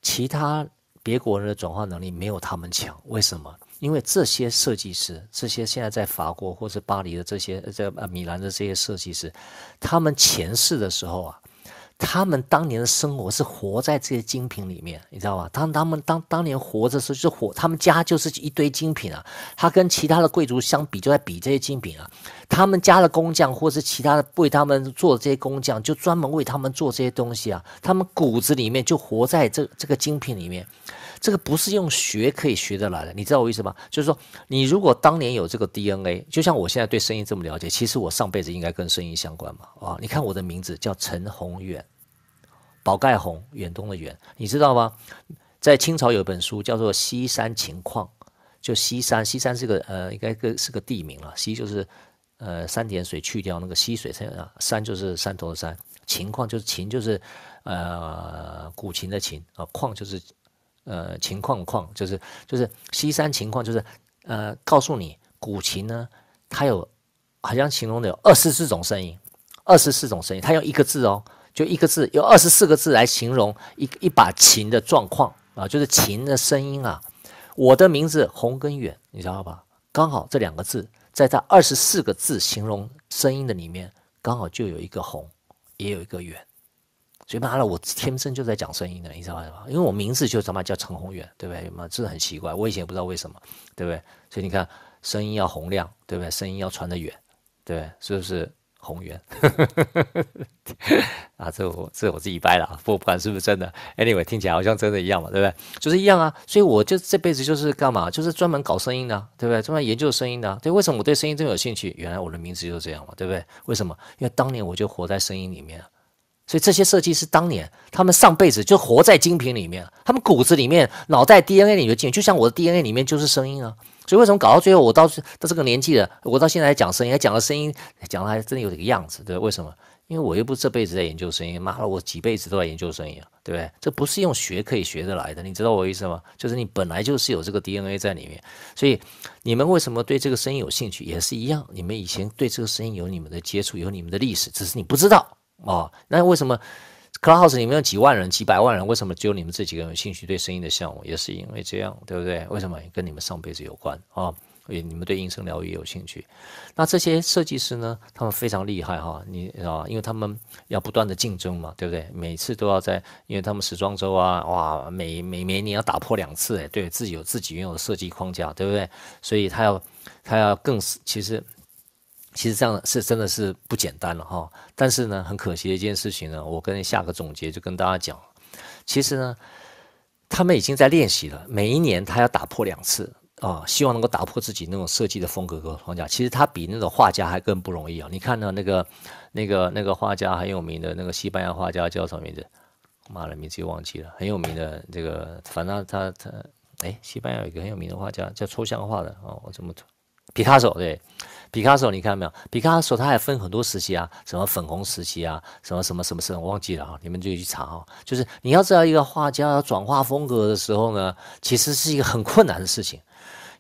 其他。别国人的转化能力没有他们强，为什么？因为这些设计师，这些现在在法国或是巴黎的这些，这呃米兰的这些设计师，他们前世的时候啊，他们当年的生活是活在这些精品里面，你知道吧？当他们当当年活着时候，就活他们家就是一堆精品啊，他跟其他的贵族相比，就在比这些精品啊。他们家的工匠或是其他的为他们做的这些工匠，就专门为他们做这些东西啊。他们骨子里面就活在这这个精品里面。这个不是用学可以学得来的，你知道我意思吗？就是说，你如果当年有这个 DNA，就像我现在对声音这么了解，其实我上辈子应该跟声音相关嘛。啊，你看我的名字叫陈宏远，宝盖宏远东的远，你知道吗？在清朝有一本书叫做《西山情况》，就西山，西山是个呃，应该是个地名了。西就是呃三点水去掉那个溪水，山山就是山头的山，情况就是情就是呃古琴的琴啊，矿就是。呃，情况况就是就是西山情况就是呃，告诉你古琴呢，它有好像形容的有二十四种声音，二十四种声音，它用一个字哦，就一个字，用二十四个字来形容一一把琴的状况啊，就是琴的声音啊。我的名字洪根远，你知道吧？刚好这两个字，在它二十四个字形容声音的里面，刚好就有一个洪，也有一个远。所以妈了，我天生就在讲声音的，你知道吗？因为我名字就他妈叫陈宏远，对不对？妈，这很奇怪，我以前也不知道为什么，对不对？所以你看，声音要洪亮，对不对？声音要传得远，对，是不是宏远？啊，这我这我自己掰了，啊，不管是不是真的。Anyway，听起来好像真的一样嘛，对不对？就是一样啊。所以我就这辈子就是干嘛，就是专门搞声音的，对不对？专门研究声音的。对，为什么我对声音这么有兴趣？原来我的名字就是这样嘛，对不对？为什么？因为当年我就活在声音里面。所以这些设计师当年，他们上辈子就活在精品里面，他们骨子里面、脑袋 DNA 里面就就像我的 DNA 里面就是声音啊。所以为什么搞到最后，我到到这个年纪了，我到现在还讲声音，还讲了声音，讲了还真的有这个样子，对为什么？因为我又不是这辈子在研究声音，妈了，我几辈子都在研究声音啊，对不对？这不是用学可以学得来的，你知道我意思吗？就是你本来就是有这个 DNA 在里面，所以你们为什么对这个声音有兴趣，也是一样，你们以前对这个声音有你们的接触，有你们的历史，只是你不知道。哦，那为什么 Class 里面有几万人、几百万人？为什么只有你们这几个人有兴趣对声音的项目？也是因为这样，对不对？为什么跟你们上辈子有关啊？也你们对音声疗愈有兴趣？那这些设计师呢？他们非常厉害哈，你啊，因为他们要不断的竞争嘛，对不对？每次都要在，因为他们时装周啊，哇，每每年你要打破两次诶，对自己有自己原有的设计框架，对不对？所以他要他要更，其实。其实这样是真的是不简单了哈，但是呢，很可惜的一件事情呢，我跟下个总结就跟大家讲，其实呢，他们已经在练习了，每一年他要打破两次啊，希望能够打破自己那种设计的风格和框架。其实他比那种画家还更不容易啊！你看呢，那个那个那个画家很有名的那个西班牙画家叫什么名字？妈了，名字又忘记了。很有名的这个，反正他他哎，西班牙有一个很有名的画家叫抽象画的啊，我怎么？皮卡索对，皮卡索你看到没有？皮卡索他还分很多时期啊，什么粉红时期啊，什么什么什么时，我忘记了啊，你们自己去查啊。就是你要知道一个画家要转化风格的时候呢，其实是一个很困难的事情。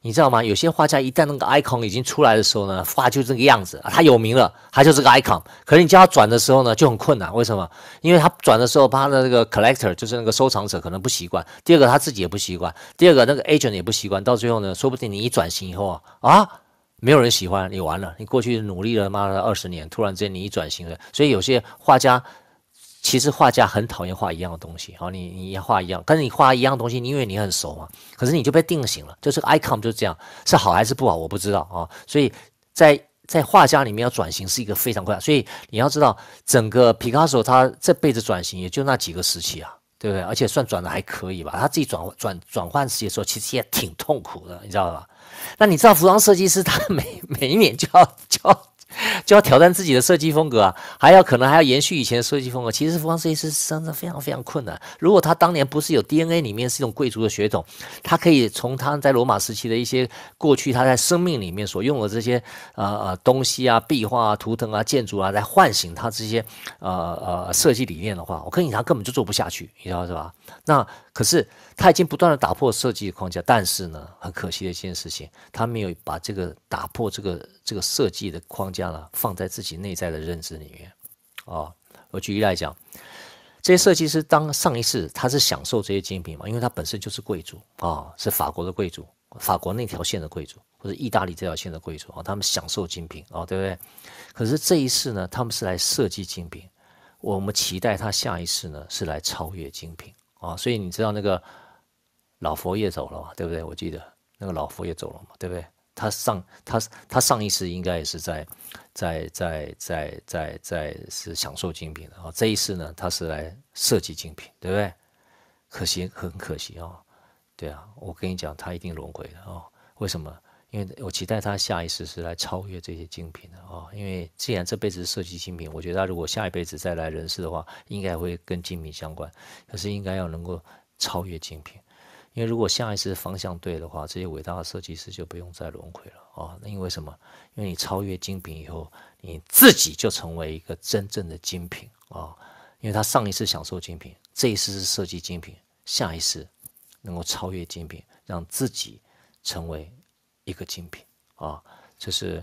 你知道吗？有些画家一旦那个 icon 已经出来的时候呢，画就这个样子，他有名了，他就是个 icon。可是你叫他转的时候呢，就很困难。为什么？因为他转的时候，他的那个 collector 就是那个收藏者，可能不习惯。第二个他自己也不习惯。第二个那个 agent 也不习惯。到最后呢，说不定你一转型以后啊，啊，没有人喜欢你，完了，你过去努力了妈的二十年，突然之间你一转型了，所以有些画家。其实画家很讨厌画一样的东西，好，你你画一样，但是你画一样东西，你为你很熟嘛？可是你就被定型了，就是 icon 就这样，是好还是不好，我不知道啊。所以，在在画家里面要转型是一个非常困难，所以你要知道，整个 Picasso 他这辈子转型也就那几个时期啊，对不对？而且算转的还可以吧？他自己转转转换的时候，其实也挺痛苦的，你知道吧？那你知道服装设计师他每每一年就要就。就要挑战自己的设计风格啊，还要可能还要延续以前的设计风格。其实，服装设计师真的非常非常困难。如果他当年不是有 DNA 里面是一种贵族的血统，他可以从他在罗马时期的一些过去他在生命里面所用的这些呃呃东西啊、壁画啊、图腾啊、建筑啊来唤醒他这些呃呃设计理念的话，我跟你讲，根本就做不下去，你知道是吧？那。可是他已经不断的打破设计框架，但是呢，很可惜的一件事情，他没有把这个打破这个这个设计的框架呢，放在自己内在的认知里面，啊，我举例来讲，这些设计师当上一次他是享受这些精品嘛，因为他本身就是贵族啊，是法国的贵族，法国那条线的贵族，或者意大利这条线的贵族啊，他们享受精品啊，对不对？可是这一次呢，他们是来设计精品，我们期待他下一次呢是来超越精品。啊，所以你知道那个老佛爷走了嘛，对不对？我记得那个老佛爷走了嘛，对不对？他上他他上一世应该也是在，在在在在在是享受精品的，哦，这一世呢，他是来设计精品，对不对？可惜很可惜啊，对啊，我跟你讲，他一定轮回的哦，为什么？因为我期待他下一次是来超越这些精品的啊！因为既然这辈子设计精品，我觉得他如果下一辈子再来人世的话，应该会跟精品相关。可是应该要能够超越精品，因为如果下一次方向对的话，这些伟大的设计师就不用再轮回了啊！因为什么？因为你超越精品以后，你自己就成为一个真正的精品啊！因为他上一次享受精品，这一次是设计精品，下一次能够超越精品，让自己成为。一个精品啊！这是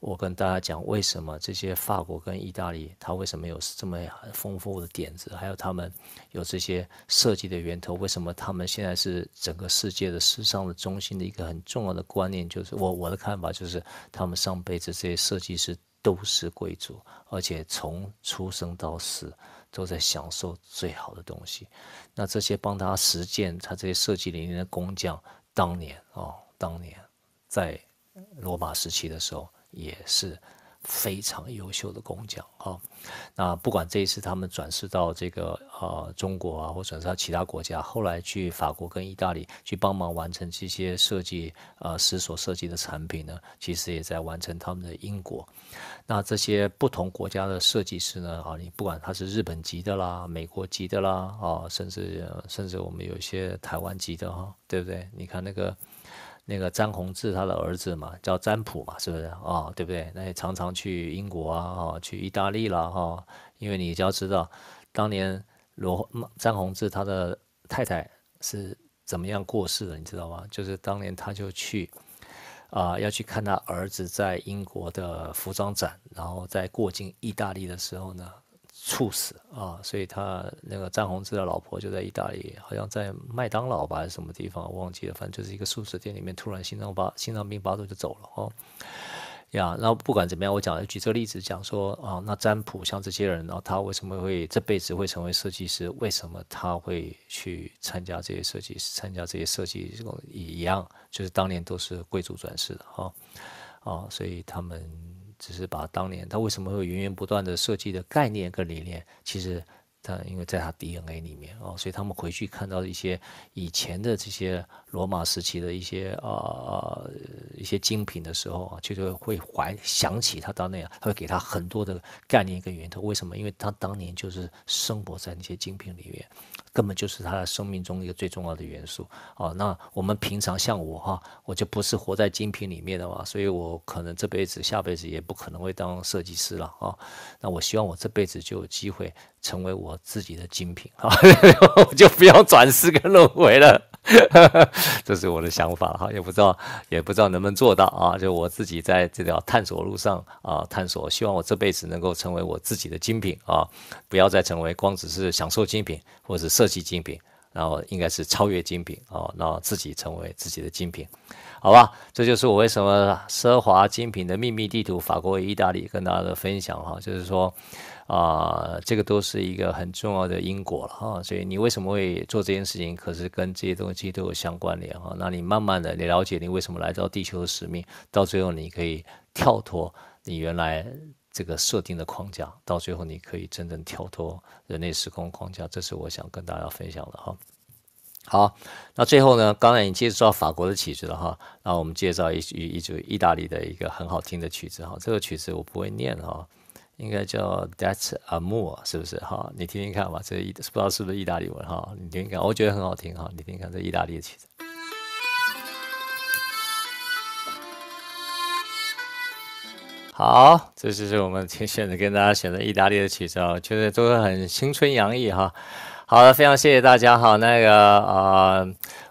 我跟大家讲，为什么这些法国跟意大利，它为什么有这么丰富的点子，还有他们有这些设计的源头？为什么他们现在是整个世界的时尚的中心的一个很重要的观念？就是我我的看法就是，他们上辈子这些设计师都是贵族，而且从出生到死都在享受最好的东西。那这些帮他实践他这些设计理念的工匠，当年啊，当年。在罗马时期的时候也是非常优秀的工匠哈，那不管这一次他们转世到这个呃中国啊，或转世到其他国家，后来去法国跟意大利去帮忙完成这些设计，呃，所设计的产品呢，其实也在完成他们的因果。那这些不同国家的设计师呢，啊，你不管他是日本籍的啦，美国籍的啦，啊，甚至甚至我们有一些台湾籍的哈，对不对？你看那个。那个张宏志他的儿子嘛，叫占普嘛，是不是啊？对不对？那也常常去英国啊，去意大利啦哈。因为你就要知道，当年罗张宏志他的太太是怎么样过世的，你知道吗？就是当年他就去啊，要去看他儿子在英国的服装展，然后在过境意大利的时候呢。猝死啊！所以他那个詹宏志的老婆就在意大利，好像在麦当劳吧，还是什么地方，忘记了。反正就是一个素食店里面，突然心脏病心脏病发作就走了哦。呀，那不管怎么样，我讲举这个例子讲说啊，那占卜像这些人，他为什么会这辈子会成为设计师？为什么他会去参加这些设计？师参加这些设计这种一样，就是当年都是贵族转世的哦啊，所以他们。只是把当年他为什么会源源不断的设计的概念跟理念，其实他因为在他 DNA 里面哦，所以他们回去看到一些以前的这些罗马时期的一些呃一些精品的时候啊，就是会怀想起他当年，他会给他很多的概念跟源头。为什么？因为他当年就是生活在那些精品里面。根本就是他的生命中一个最重要的元素啊！那我们平常像我哈，我就不是活在精品里面的嘛，所以我可能这辈子、下辈子也不可能会当设计师了啊！那我希望我这辈子就有机会成为我自己的精品啊，就不要转世跟轮回了。这是我的想法哈，也不知道也不知道能不能做到啊！就我自己在这条探索路上啊，探索，希望我这辈子能够成为我自己的精品啊，不要再成为光只是享受精品，或者是设计精品，然后应该是超越精品啊，那自己成为自己的精品，好吧？这就是我为什么奢华精品的秘密地图，法国、意大利跟大家的分享哈，就是说。啊，这个都是一个很重要的因果了哈，所以你为什么会做这件事情，可是跟这些东西都有相关联哈。那你慢慢的你了解你为什么来到地球的使命，到最后你可以跳脱你原来这个设定的框架，到最后你可以真正跳脱人类时空框架，这是我想跟大家分享的哈。好，那最后呢，刚才你介绍法国的曲子了哈，那我们介绍一曲一组意大利的一个很好听的曲子哈，这个曲子我不会念哈。应该叫 That's amore，是不是哈？你听听看吧，这意不知道是不是意大利文哈？你听听看，我觉得很好听哈。你听听看这意大利的曲子。好，这就是我们天选的跟大家选的意大利的曲子啊，觉是都很青春洋溢哈。好了，非常谢谢大家哈，那个啊。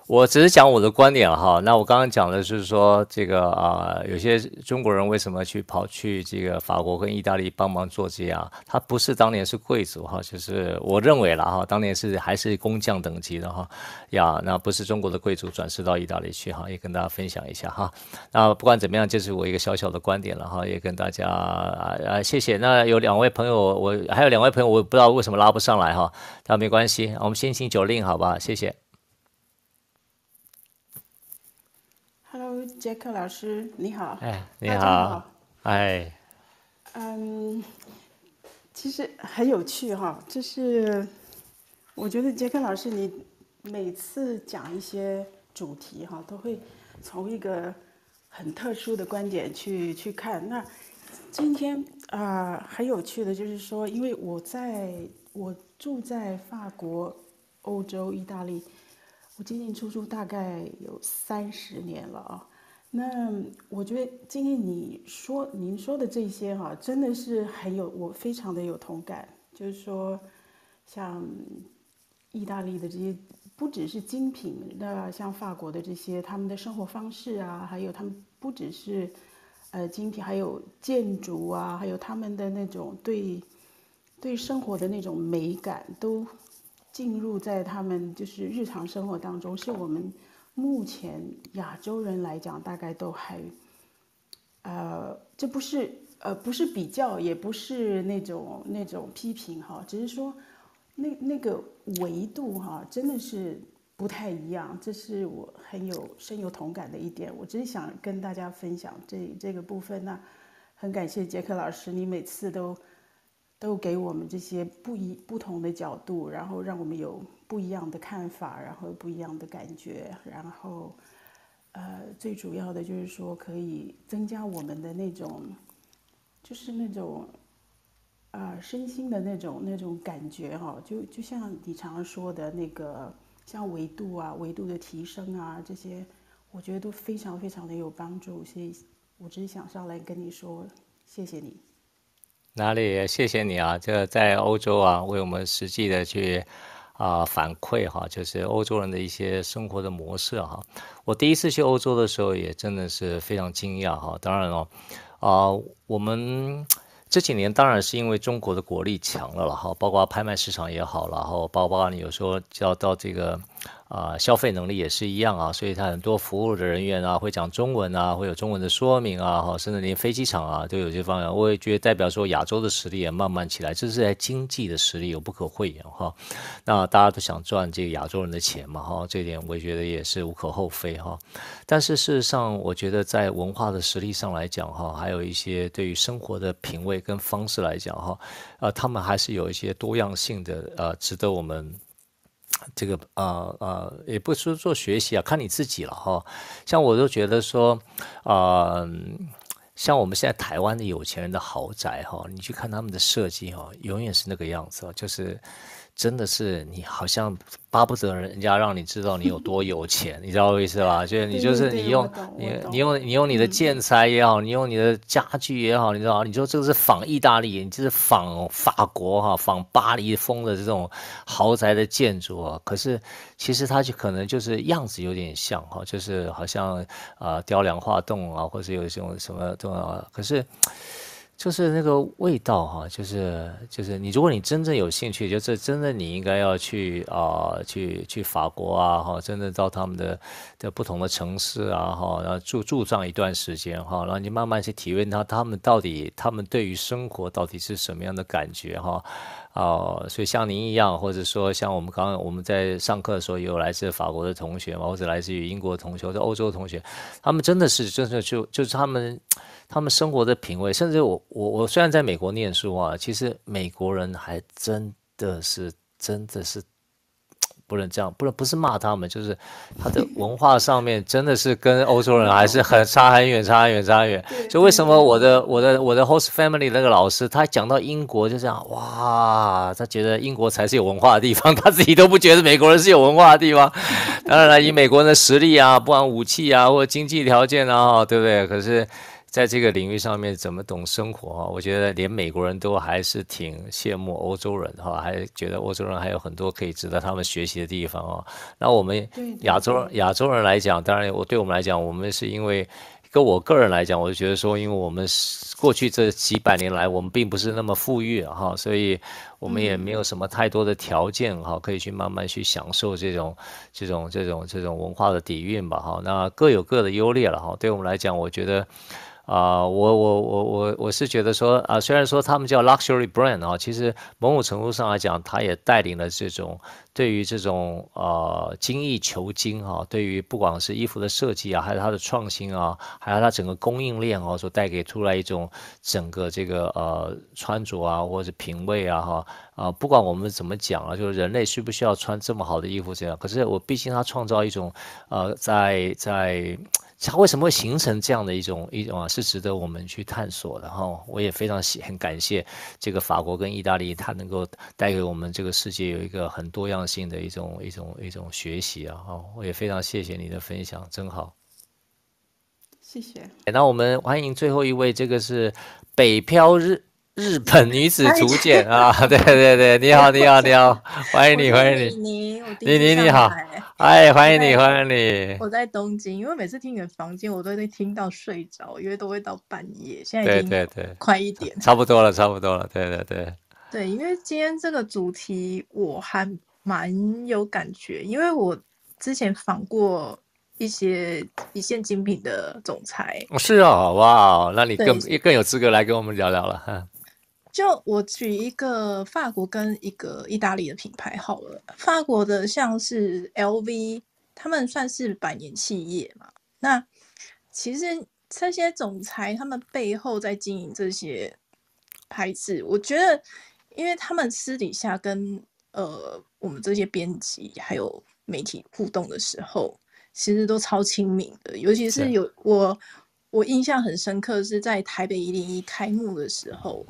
我只是讲我的观点哈，那我刚刚讲的就是说这个啊，有些中国人为什么去跑去这个法国跟意大利帮忙做这样？他不是当年是贵族哈，就是我认为了哈，当年是还是工匠等级的哈，呀，那不是中国的贵族转世到意大利去哈，也跟大家分享一下哈。那不管怎么样，这是我一个小小的观点了哈，也跟大家啊谢谢。那有两位朋友，我还有两位朋友，我不知道为什么拉不上来哈，那没关系，我们先行酒令好吧？谢谢。Hello，杰克老师，你好。哎，你好。哎。嗯，其实很有趣哈，就是我觉得杰克老师，你每次讲一些主题哈，都会从一个很特殊的观点去去看。那今天啊，很有趣的，就是说，因为我在，我住在法国、欧洲、意大利。我进进出出大概有三十年了啊，那我觉得今天你说您说的这些哈，真的是很有，我非常的有同感。就是说，像意大利的这些，不只是精品，那像法国的这些，他们的生活方式啊，还有他们不只是呃精品，还有建筑啊，还有他们的那种对对生活的那种美感都。进入在他们就是日常生活当中，是我们目前亚洲人来讲，大概都还，呃，这不是呃不是比较，也不是那种那种批评哈，只是说那那个维度哈，真的是不太一样，这是我很有深有同感的一点，我只是想跟大家分享这这个部分呢，很感谢杰克老师，你每次都。都给我们这些不一不同的角度，然后让我们有不一样的看法，然后不一样的感觉，然后，呃，最主要的就是说可以增加我们的那种，就是那种，啊，身心的那种那种感觉哈，就就像你常说的那个，像维度啊、维度的提升啊这些，我觉得都非常非常的有帮助，所以，我只是想上来跟你说，谢谢你。哪里？谢谢你啊！这在欧洲啊，为我们实际的去啊反馈哈，就是欧洲人的一些生活的模式哈。我第一次去欧洲的时候，也真的是非常惊讶哈。当然了，啊，我们这几年当然是因为中国的国力强了了哈，包括拍卖市场也好，然后包括你有时候就要到这个。啊，消费能力也是一样啊，所以它很多服务的人员啊，会讲中文啊，会有中文的说明啊，哈，甚至连飞机场啊，都有这方面。我也觉得代表说亚洲的实力也慢慢起来，这是在经济的实力有不可讳言哈。那大家都想赚这个亚洲人的钱嘛哈，这点我也觉得也是无可厚非哈。但是事实上，我觉得在文化的实力上来讲哈，还有一些对于生活的品味跟方式来讲哈，呃，他们还是有一些多样性的，呃，值得我们。这个呃呃，也不是做学习啊，看你自己了哈。像我都觉得说，呃，像我们现在台湾的有钱人的豪宅哈，你去看他们的设计哈，永远是那个样子，就是。真的是你好像巴不得人家让你知道你有多有钱，你知道我意思吧？就是你就是你用你你用你用你的建材也好，你用你的家具也好，你知道你说这个是仿意大利，你就是仿法国哈，仿巴黎风的这种豪宅的建筑啊。可是其实它就可能就是样子有点像哈，就是好像啊雕梁画栋啊，或者有一种什么东啊。可是。就是那个味道哈，就是就是你，如果你真正有兴趣，就是真的你应该要去啊，去去法国啊哈，真的到他们的的不同的城市啊哈，然后住住上一段时间哈，然后你慢慢去体会他他们到底他们对于生活到底是什么样的感觉哈啊，所以像您一样，或者说像我们刚刚我们在上课的时候，有来自法国的同学嘛，或者来自于英国同学、或者欧洲同学，他们真的是真的就就是他们。他们生活的品味，甚至我我我虽然在美国念书啊，其实美国人还真的是真的是不能这样，不能不是骂他们，就是他的文化上面真的是跟欧洲人还是很差很远差很远差很远。所以为什么我的我的我的 host family 那个老师，他讲到英国就这样哇，他觉得英国才是有文化的地方，他自己都不觉得美国人是有文化的地方。当然了，以美国人的实力啊，不管武器啊或者经济条件啊，对不对？可是。在这个领域上面怎么懂生活啊？我觉得连美国人都还是挺羡慕欧洲人哈，还觉得欧洲人还有很多可以值得他们学习的地方啊。那我们亚洲亚洲人来讲，当然我对我们来讲，我们是因为跟我个人来讲，我就觉得说，因为我们过去这几百年来，我们并不是那么富裕哈，所以我们也没有什么太多的条件哈，可以去慢慢去享受这种这种这种这种文化的底蕴吧哈。那各有各的优劣了哈，对我们来讲，我觉得。啊，我我我我我是觉得说啊，虽然说他们叫 luxury brand 啊，其实某种程度上来讲，它也带领了这种对于这种呃精益求精啊，对于不管是衣服的设计啊，还有它的创新啊，还有它整个供应链啊所带给出来一种整个这个呃穿着啊，或者品味啊哈啊，不管我们怎么讲啊，就是人类需不需要穿这么好的衣服这样？可是我毕竟它创造一种呃在在。它为什么会形成这样的一种一种啊，是值得我们去探索的哈。我也非常喜很感谢这个法国跟意大利，它能够带给我们这个世界有一个很多样性的一种一种一种学习啊。哦，我也非常谢谢你的分享，真好。谢谢。那我们欢迎最后一位，这个是北漂日。日本女子图鉴啊，对对对，你好你好你好，欢迎你欢迎你，你你你好，哎，欢迎你欢迎你，我在东京，因为每次听你的房间，我都会听到睡着，因为都会到半夜，现在对对对，快一点，差不多了差不多了，对对对对，因为今天这个主题我还蛮有感觉，因为我之前访过一些一线精品的总裁，是哦，哇，那你更更有资格来跟我们聊聊了哈。就我举一个法国跟一个意大利的品牌好了，法国的像是 L V，他们算是百年企业嘛。那其实这些总裁他们背后在经营这些牌子，我觉得，因为他们私底下跟呃我们这些编辑还有媒体互动的时候，其实都超亲民的。尤其是有我，我印象很深刻是在台北一零一开幕的时候。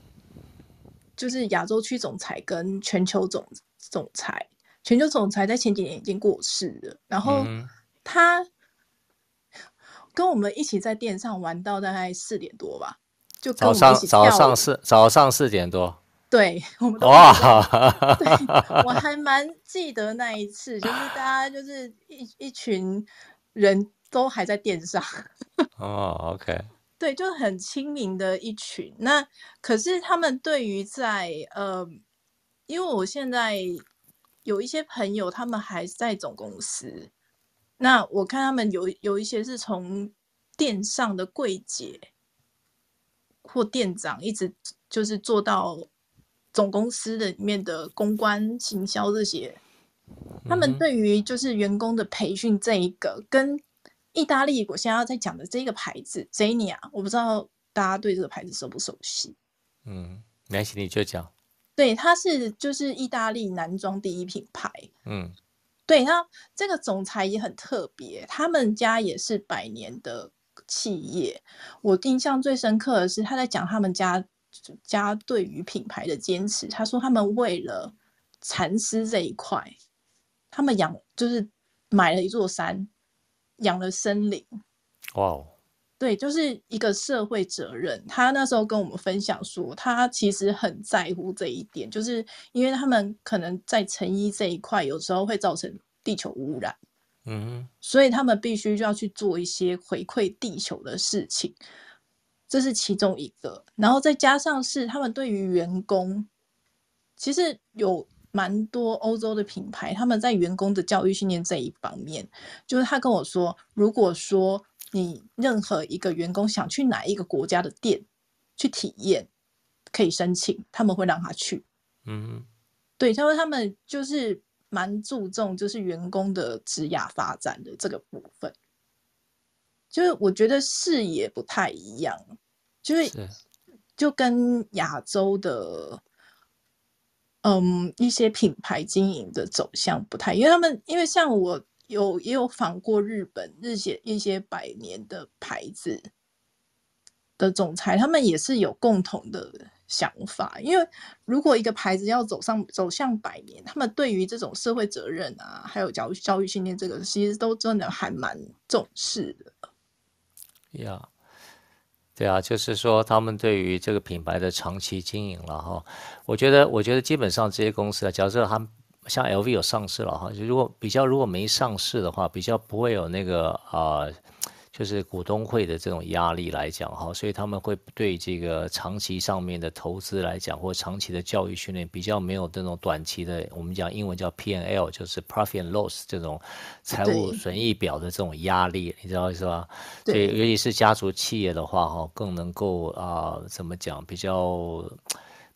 就是亚洲区总裁跟全球总总裁，全球总裁在前几年已经过世了。然后他跟我们一起在电上玩到大概四点多吧，就早上早上四早上四点多，对我们都哇，对我还蛮记得那一次，就是大家就是一一群人都还在电上。哦，OK。对，就很亲民的一群。那可是他们对于在呃，因为我现在有一些朋友，他们还在总公司。那我看他们有有一些是从店上的柜姐或店长，一直就是做到总公司的里面的公关、行销这些。他们对于就是员工的培训这一个跟。意大利，我现在要再讲的这个牌子 z e n n a 我不知道大家对这个牌子熟不熟悉。嗯，没关系，你就讲。对，它是就是意大利男装第一品牌。嗯，对，那这个总裁也很特别，他们家也是百年的企业。我印象最深刻的是他在讲他们家家对于品牌的坚持。他说他们为了蚕丝这一块，他们养就是买了一座山。养了森林，哇，对，就是一个社会责任。他那时候跟我们分享说，他其实很在乎这一点，就是因为他们可能在成衣这一块，有时候会造成地球污染，嗯，所以他们必须就要去做一些回馈地球的事情，这是其中一个。然后再加上是他们对于员工，其实有。蛮多欧洲的品牌，他们在员工的教育训练这一方面，就是他跟我说，如果说你任何一个员工想去哪一个国家的店去体验，可以申请，他们会让他去。嗯，对，他说他们就是蛮注重，就是员工的职业发展。的这个部分，就是我觉得视野不太一样，就是就跟亚洲的。嗯，一些品牌经营的走向不太，因为他们，因为像我有也有访过日本日些一些百年的牌子的总裁，他们也是有共同的想法，因为如果一个牌子要走上走向百年，他们对于这种社会责任啊，还有教育教育训练这个，其实都真的还蛮重视的，Yeah. 对啊，就是说他们对于这个品牌的长期经营了哈，我觉得，我觉得基本上这些公司啊，假设他们像 LV 有上市了哈，就如果比较如果没上市的话，比较不会有那个啊。就是股东会的这种压力来讲哈，所以他们会对这个长期上面的投资来讲，或长期的教育训练比较没有这种短期的，我们讲英文叫 P n L，就是 profit and loss 这种财务损益表的这种压力，你知道意思吧？所以尤其是家族企业的话哈，更能够啊，怎么讲比较。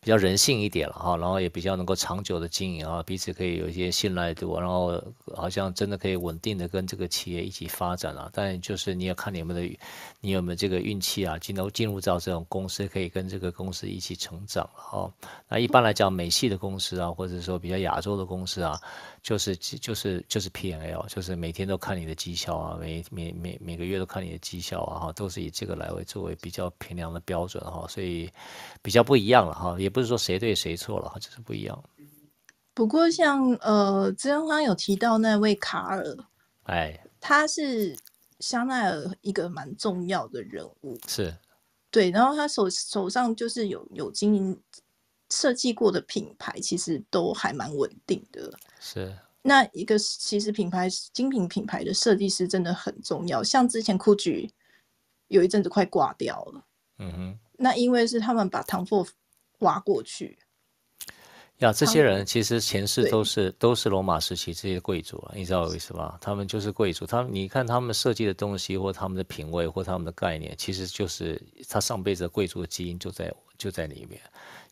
比较人性一点了哈，然后也比较能够长久的经营啊，彼此可以有一些信赖度，然后好像真的可以稳定的跟这个企业一起发展了。但就是你要看你们的。你有没有这个运气啊？进到进入到这种公司，可以跟这个公司一起成长哈。那一般来讲，美系的公司啊，或者说比较亚洲的公司啊，就是就是就是 P&L，就是每天都看你的绩效啊，每每每每个月都看你的绩效啊，哈，都是以这个来为作为比较评量的标准哈。所以比较不一样了哈，也不是说谁对谁错了哈，就是不一样。不过像呃，之前刚刚有提到那位卡尔，哎，他是。香奈儿一个蛮重要的人物，是对，然后他手手上就是有有经营设计过的品牌，其实都还蛮稳定的。是那一个其实品牌精品品牌的设计师真的很重要，像之前酷橘有一阵子快挂掉了，嗯哼，那因为是他们把唐馥挖过去。呀，这些人其实前世都是都是罗马时期这些贵族啊，你知道什么意思吧？他们就是贵族，他你看他们设计的东西，或他们的品味，或他们的概念，其实就是他上辈子贵族的基因就在就在里面，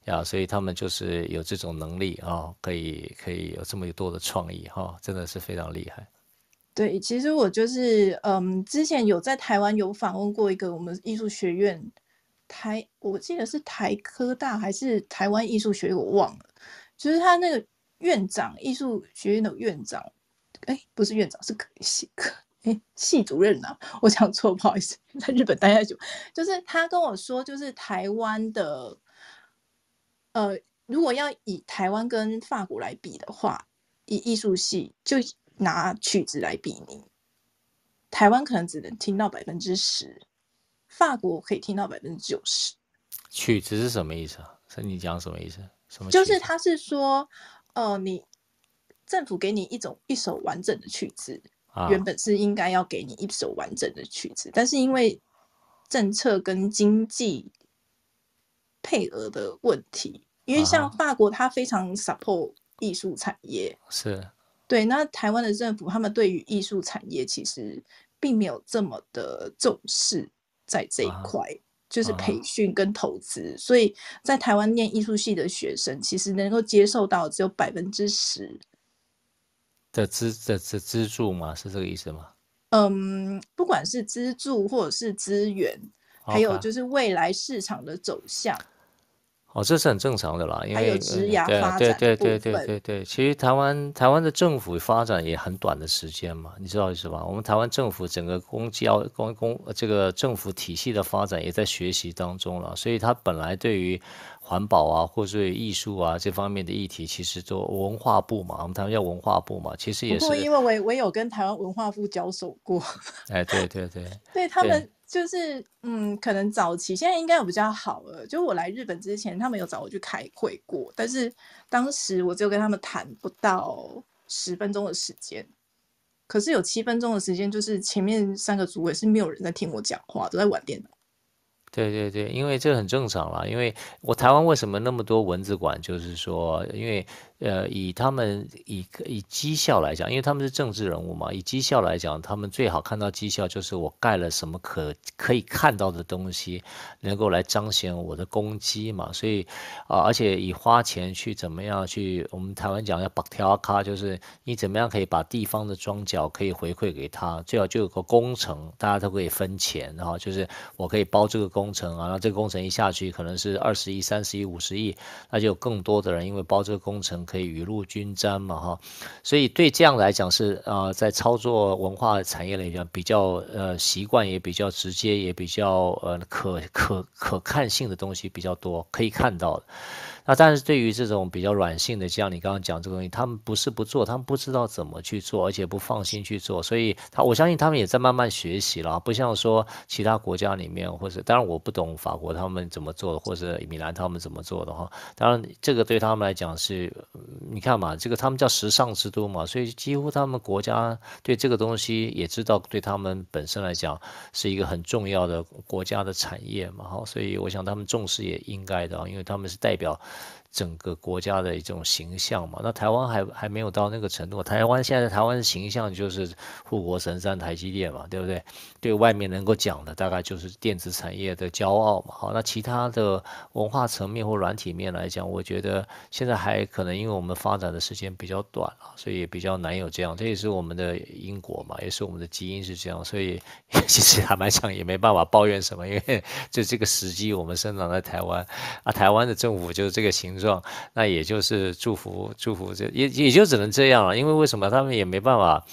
呀，所以他们就是有这种能力啊，可以可以有这么多的创意哈，真的是非常厉害。对，其实我就是嗯，之前有在台湾有访问过一个我们艺术学院。台，我记得是台科大还是台湾艺术学，我忘了。就是他那个院长，艺术学院的院长，哎，不是院长，是系科，哎，系主任啊，我讲错，不好意思。在日本待太久，就是他跟我说，就是台湾的，呃，如果要以台湾跟法国来比的话，以艺术系就拿曲子来比你，台湾可能只能听到百分之十。法国可以听到百分之九十，曲子是什么意思啊？是你讲什么意思？什么？就是他是说，呃，你政府给你一种一首完整的曲子，原本是应该要给你一首完整的曲子，但是因为政策跟经济配额的问题，因为像法国，它非常 support 艺术产业，是，对。那台湾的政府，他们对于艺术产业其实并没有这么的重视。在这一块，就是培训跟投资，所以在台湾念艺术系的学生，其实能够接受到只有百分之十的资的资资助吗？是这个意思吗？嗯，不管是资助或者是资源，还有就是未来市场的走向。哦，这是很正常的啦，因为对对对对对对对，其实台湾台湾的政府发展也很短的时间嘛，你知道意思吧？我们台湾政府整个公交、公公这个政府体系的发展也在学习当中了，所以它本来对于环保啊或者艺术啊这方面的议题，其实做文化部嘛，我们台湾叫文化部嘛，其实也是。不因为我我有跟台湾文化部交手过。哎，对对对，对 他们。就是，嗯，可能早期现在应该有比较好了。就我来日本之前，他们有找我去开会过，但是当时我就跟他们谈不到十分钟的时间，可是有七分钟的时间，就是前面三个主委是没有人在听我讲话，都在玩电脑。对对对，因为这很正常啦。因为我台湾为什么那么多文字馆，就是说，因为。呃，以他们以以绩效来讲，因为他们是政治人物嘛，以绩效来讲，他们最好看到绩效就是我盖了什么可可以看到的东西，能够来彰显我的攻击嘛。所以啊，而且以花钱去怎么样去，我们台湾讲要 b a c 阿卡，就是你怎么样可以把地方的庄脚可以回馈给他，最好就有个工程，大家都可以分钱然后就是我可以包这个工程啊，那这个工程一下去可能是二十亿、三十亿、五十亿，那就有更多的人因为包这个工程。可以雨露均沾嘛，哈，所以对这样来讲是呃，在操作文化产业来讲，比较呃习惯也比较直接，也比较呃可可可看性的东西比较多，可以看到的。那但是对于这种比较软性的，像你刚刚讲这个东西，他们不是不做，他们不知道怎么去做，而且不放心去做。所以，他我相信他们也在慢慢学习了，不像说其他国家里面，或者当然我不懂法国他们怎么做，的，或者米兰他们怎么做的哈。当然这个对他们来讲是，你看嘛，这个他们叫时尚之都嘛，所以几乎他们国家对这个东西也知道，对他们本身来讲是一个很重要的国家的产业嘛。哈，所以我想他们重视也应该的，因为他们是代表。整个国家的一种形象嘛，那台湾还还没有到那个程度。台湾现在的台湾形象就是护国神山台积电嘛，对不对？对外面能够讲的大概就是电子产业的骄傲嘛。好，那其他的文化层面或软体面来讲，我觉得现在还可能因为我们发展的时间比较短啊，所以比较难有这样。这也是我们的因果嘛，也是我们的基因是这样，所以 其实坦白讲也没办法抱怨什么，因为就这个时机，我们生长在台湾啊，台湾的政府就是这个形。状，那也就是祝福，祝福，就也也就只能这样了。因为为什么他们也没办法？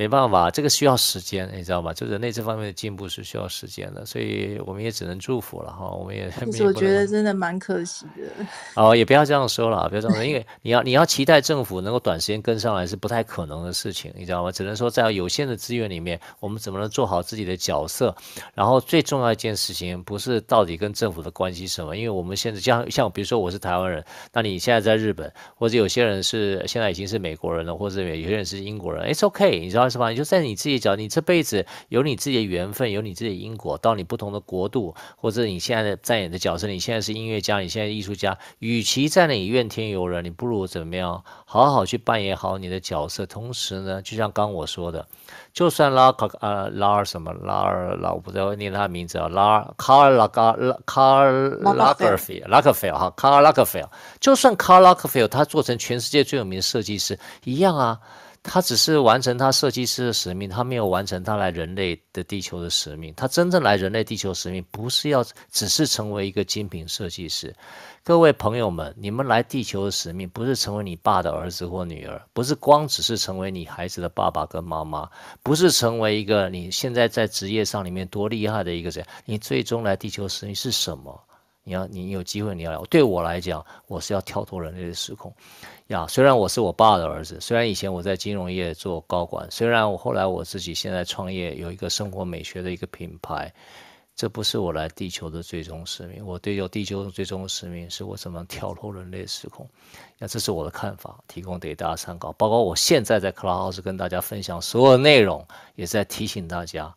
没办法，这个需要时间，你知道吗？就人类这方面的进步是需要时间的，所以我们也只能祝福了哈。我们也其实 我觉得真的蛮可惜的。哦，也不要这样说了，不要这样说，因为 你要你要期待政府能够短时间跟上来是不太可能的事情，你知道吗？只能说在有限的资源里面，我们怎么能做好自己的角色？然后最重要一件事情不是到底跟政府的关系什么，因为我们现在像像比如说我是台湾人，那你现在在日本，或者有些人是现在已经是美国人了，或者有些人是英国人，it's OK，你知道。是吧？你就在你自己脚，你这辈子有你自己的缘分，有你自己的因果，到你不同的国度，或者你现在的扮演的角色，你现在是音乐家，你现在艺术家，与其在那里怨天尤人，你不如怎么样，好好去扮演好你的角色。同时呢，就像刚我说的，就算拉卡呃拉尔什么拉尔，我不知道念他名字啊，拉尔卡尔拉卡尔菲尔克菲尔，哈卡尔拉克菲尔，就算卡尔克菲尔他做成全世界最有名的设计师，一样啊。他只是完成他设计师的使命，他没有完成他来人类的地球的使命。他真正来人类地球使命，不是要只是成为一个精品设计师。各位朋友们，你们来地球的使命，不是成为你爸的儿子或女儿，不是光只是成为你孩子的爸爸跟妈妈，不是成为一个你现在在职业上里面多厉害的一个人。你最终来地球使命是什么？你要，你有机会，你要。来。对我来讲，我是要跳脱人类的时空。呀，虽然我是我爸的儿子，虽然以前我在金融业做高管，虽然我后来我自己现在创业有一个生活美学的一个品牌，这不是我来地球的最终使命。我对有地球的最终使命是我怎么跳脱人类时空。那这是我的看法，提供给大家参考。包括我现在在克拉奥斯跟大家分享所有内容，也在提醒大家，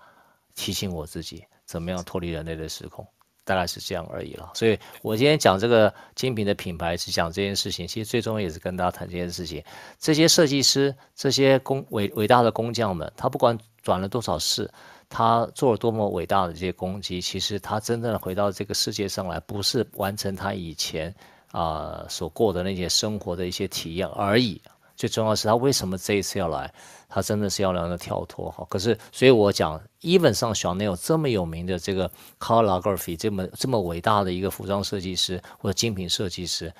提醒我自己怎么样脱离人类的时空。大概是这样而已了，所以我今天讲这个精品的品牌是讲这件事情，其实最终也是跟大家谈这件事情。这些设计师，这些工伟伟大的工匠们，他不管转了多少世，他做了多么伟大的这些功绩，其实他真正回到这个世界上来，不是完成他以前啊所过的那些生活的一些体验而已。最重要是，他为什么这一次要来？他真的是要来了跳脱好。可是，所以我讲，Even 上选有这么有名的这个 Carlo g r a p h y 这么这么伟大的一个服装设计师或者精品设计师。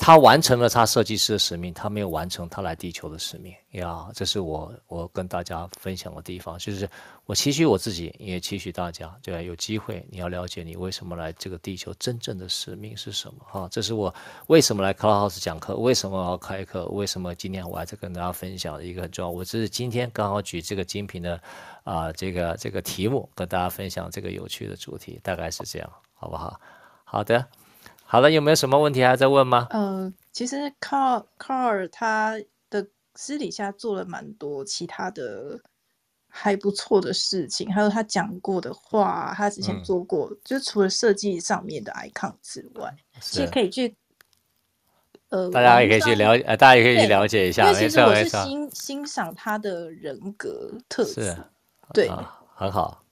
他完成了他设计师的使命，他没有完成他来地球的使命呀！这是我我跟大家分享的地方，就是我期许我自己，也期许大家，对吧？有机会，你要了解你为什么来这个地球，真正的使命是什么？哈，这是我为什么来 c l a s h o u s e 讲课，为什么要开课，为什么今天我还在跟大家分享一个重要。我只是今天刚好举这个精品的啊，这个这个题目跟大家分享这个有趣的主题，大概是这样，好不好？好的。好的，有没有什么问题还要再问吗？呃，其实 Carl Carl 他的私底下做了蛮多其他的还不错的事情，还有他讲过的话，他之前做过，就除了设计上面的 Icon 之外，其实可以去呃，大家也可以去了，大家也可以去了解一下。没错，没错。欣欣赏他的人格特质，对，很好。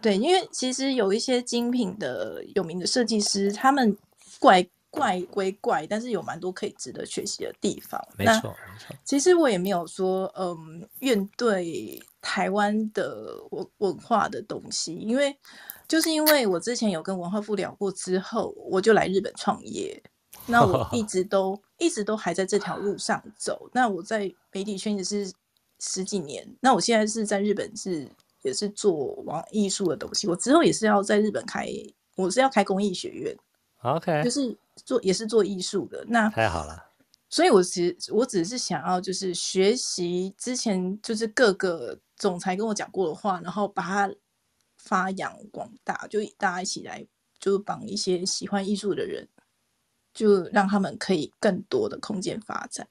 对，因为其实有一些精品的有名的设计师，他们。怪怪归怪，但是有蛮多可以值得学习的地方。没错，没错。其实我也没有说，嗯，怨对台湾的文文化的东西，因为就是因为我之前有跟文化部聊过之后，我就来日本创业。那我一直都一直都还在这条路上走。那我在媒体圈也是十几年，那我现在是在日本是也是做网艺术的东西。我之后也是要在日本开，我是要开工艺学院。OK，就是做也是做艺术的，那太好了。所以，我只我只是想要，就是学习之前，就是各个总裁跟我讲过的话，然后把它发扬光大，就大家一起来，就帮一些喜欢艺术的人，就让他们可以更多的空间发展。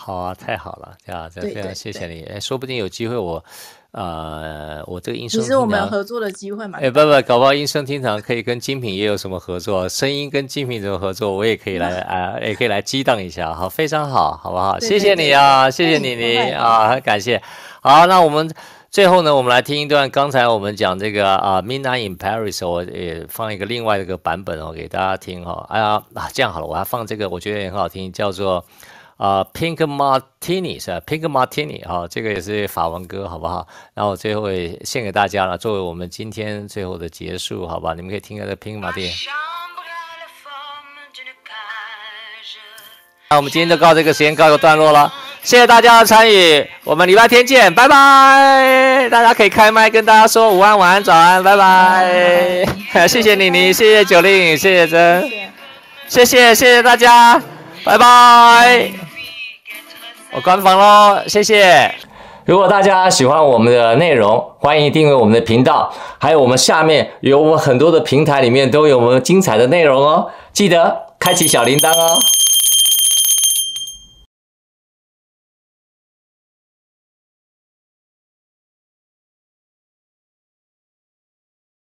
好啊，太好了，对这非常谢谢你。哎，说不定有机会我，呃，我这个音声，其是我们合作的机会嘛？哎，不不，搞不好音声听堂可以跟精品也有什么合作，声音跟精品有合作，我也可以来，哎，也可以来激荡一下，好，非常好，好不好？谢谢你啊，谢谢你，你啊，很感谢。好，那我们最后呢，我们来听一段刚才我们讲这个啊，《Midnight in Paris》，我也放一个另外一个版本哦，给大家听哈。哎呀，啊，这样好了，我要放这个，我觉得也很好听，叫做。啊，Pink Martini 是吧 Pink Martini 好，这个也是法文歌，好不好？然后最后也献给大家了，作为我们今天最后的结束，好吧？你们可以听一下这 Pink Martini。那我们今天就告这个时间告一个段落了，谢谢大家的参与，我们礼拜天见，拜拜！大家可以开麦跟大家说午安、晚安、早安，拜拜！谢谢妮妮，谢谢九令，谢谢真，谢谢谢谢大家，拜拜！我关房喽，谢谢。如果大家喜欢我们的内容，欢迎订阅我们的频道。还有我们下面有我们很多的平台，里面都有我们精彩的内容哦。记得开启小铃铛哦。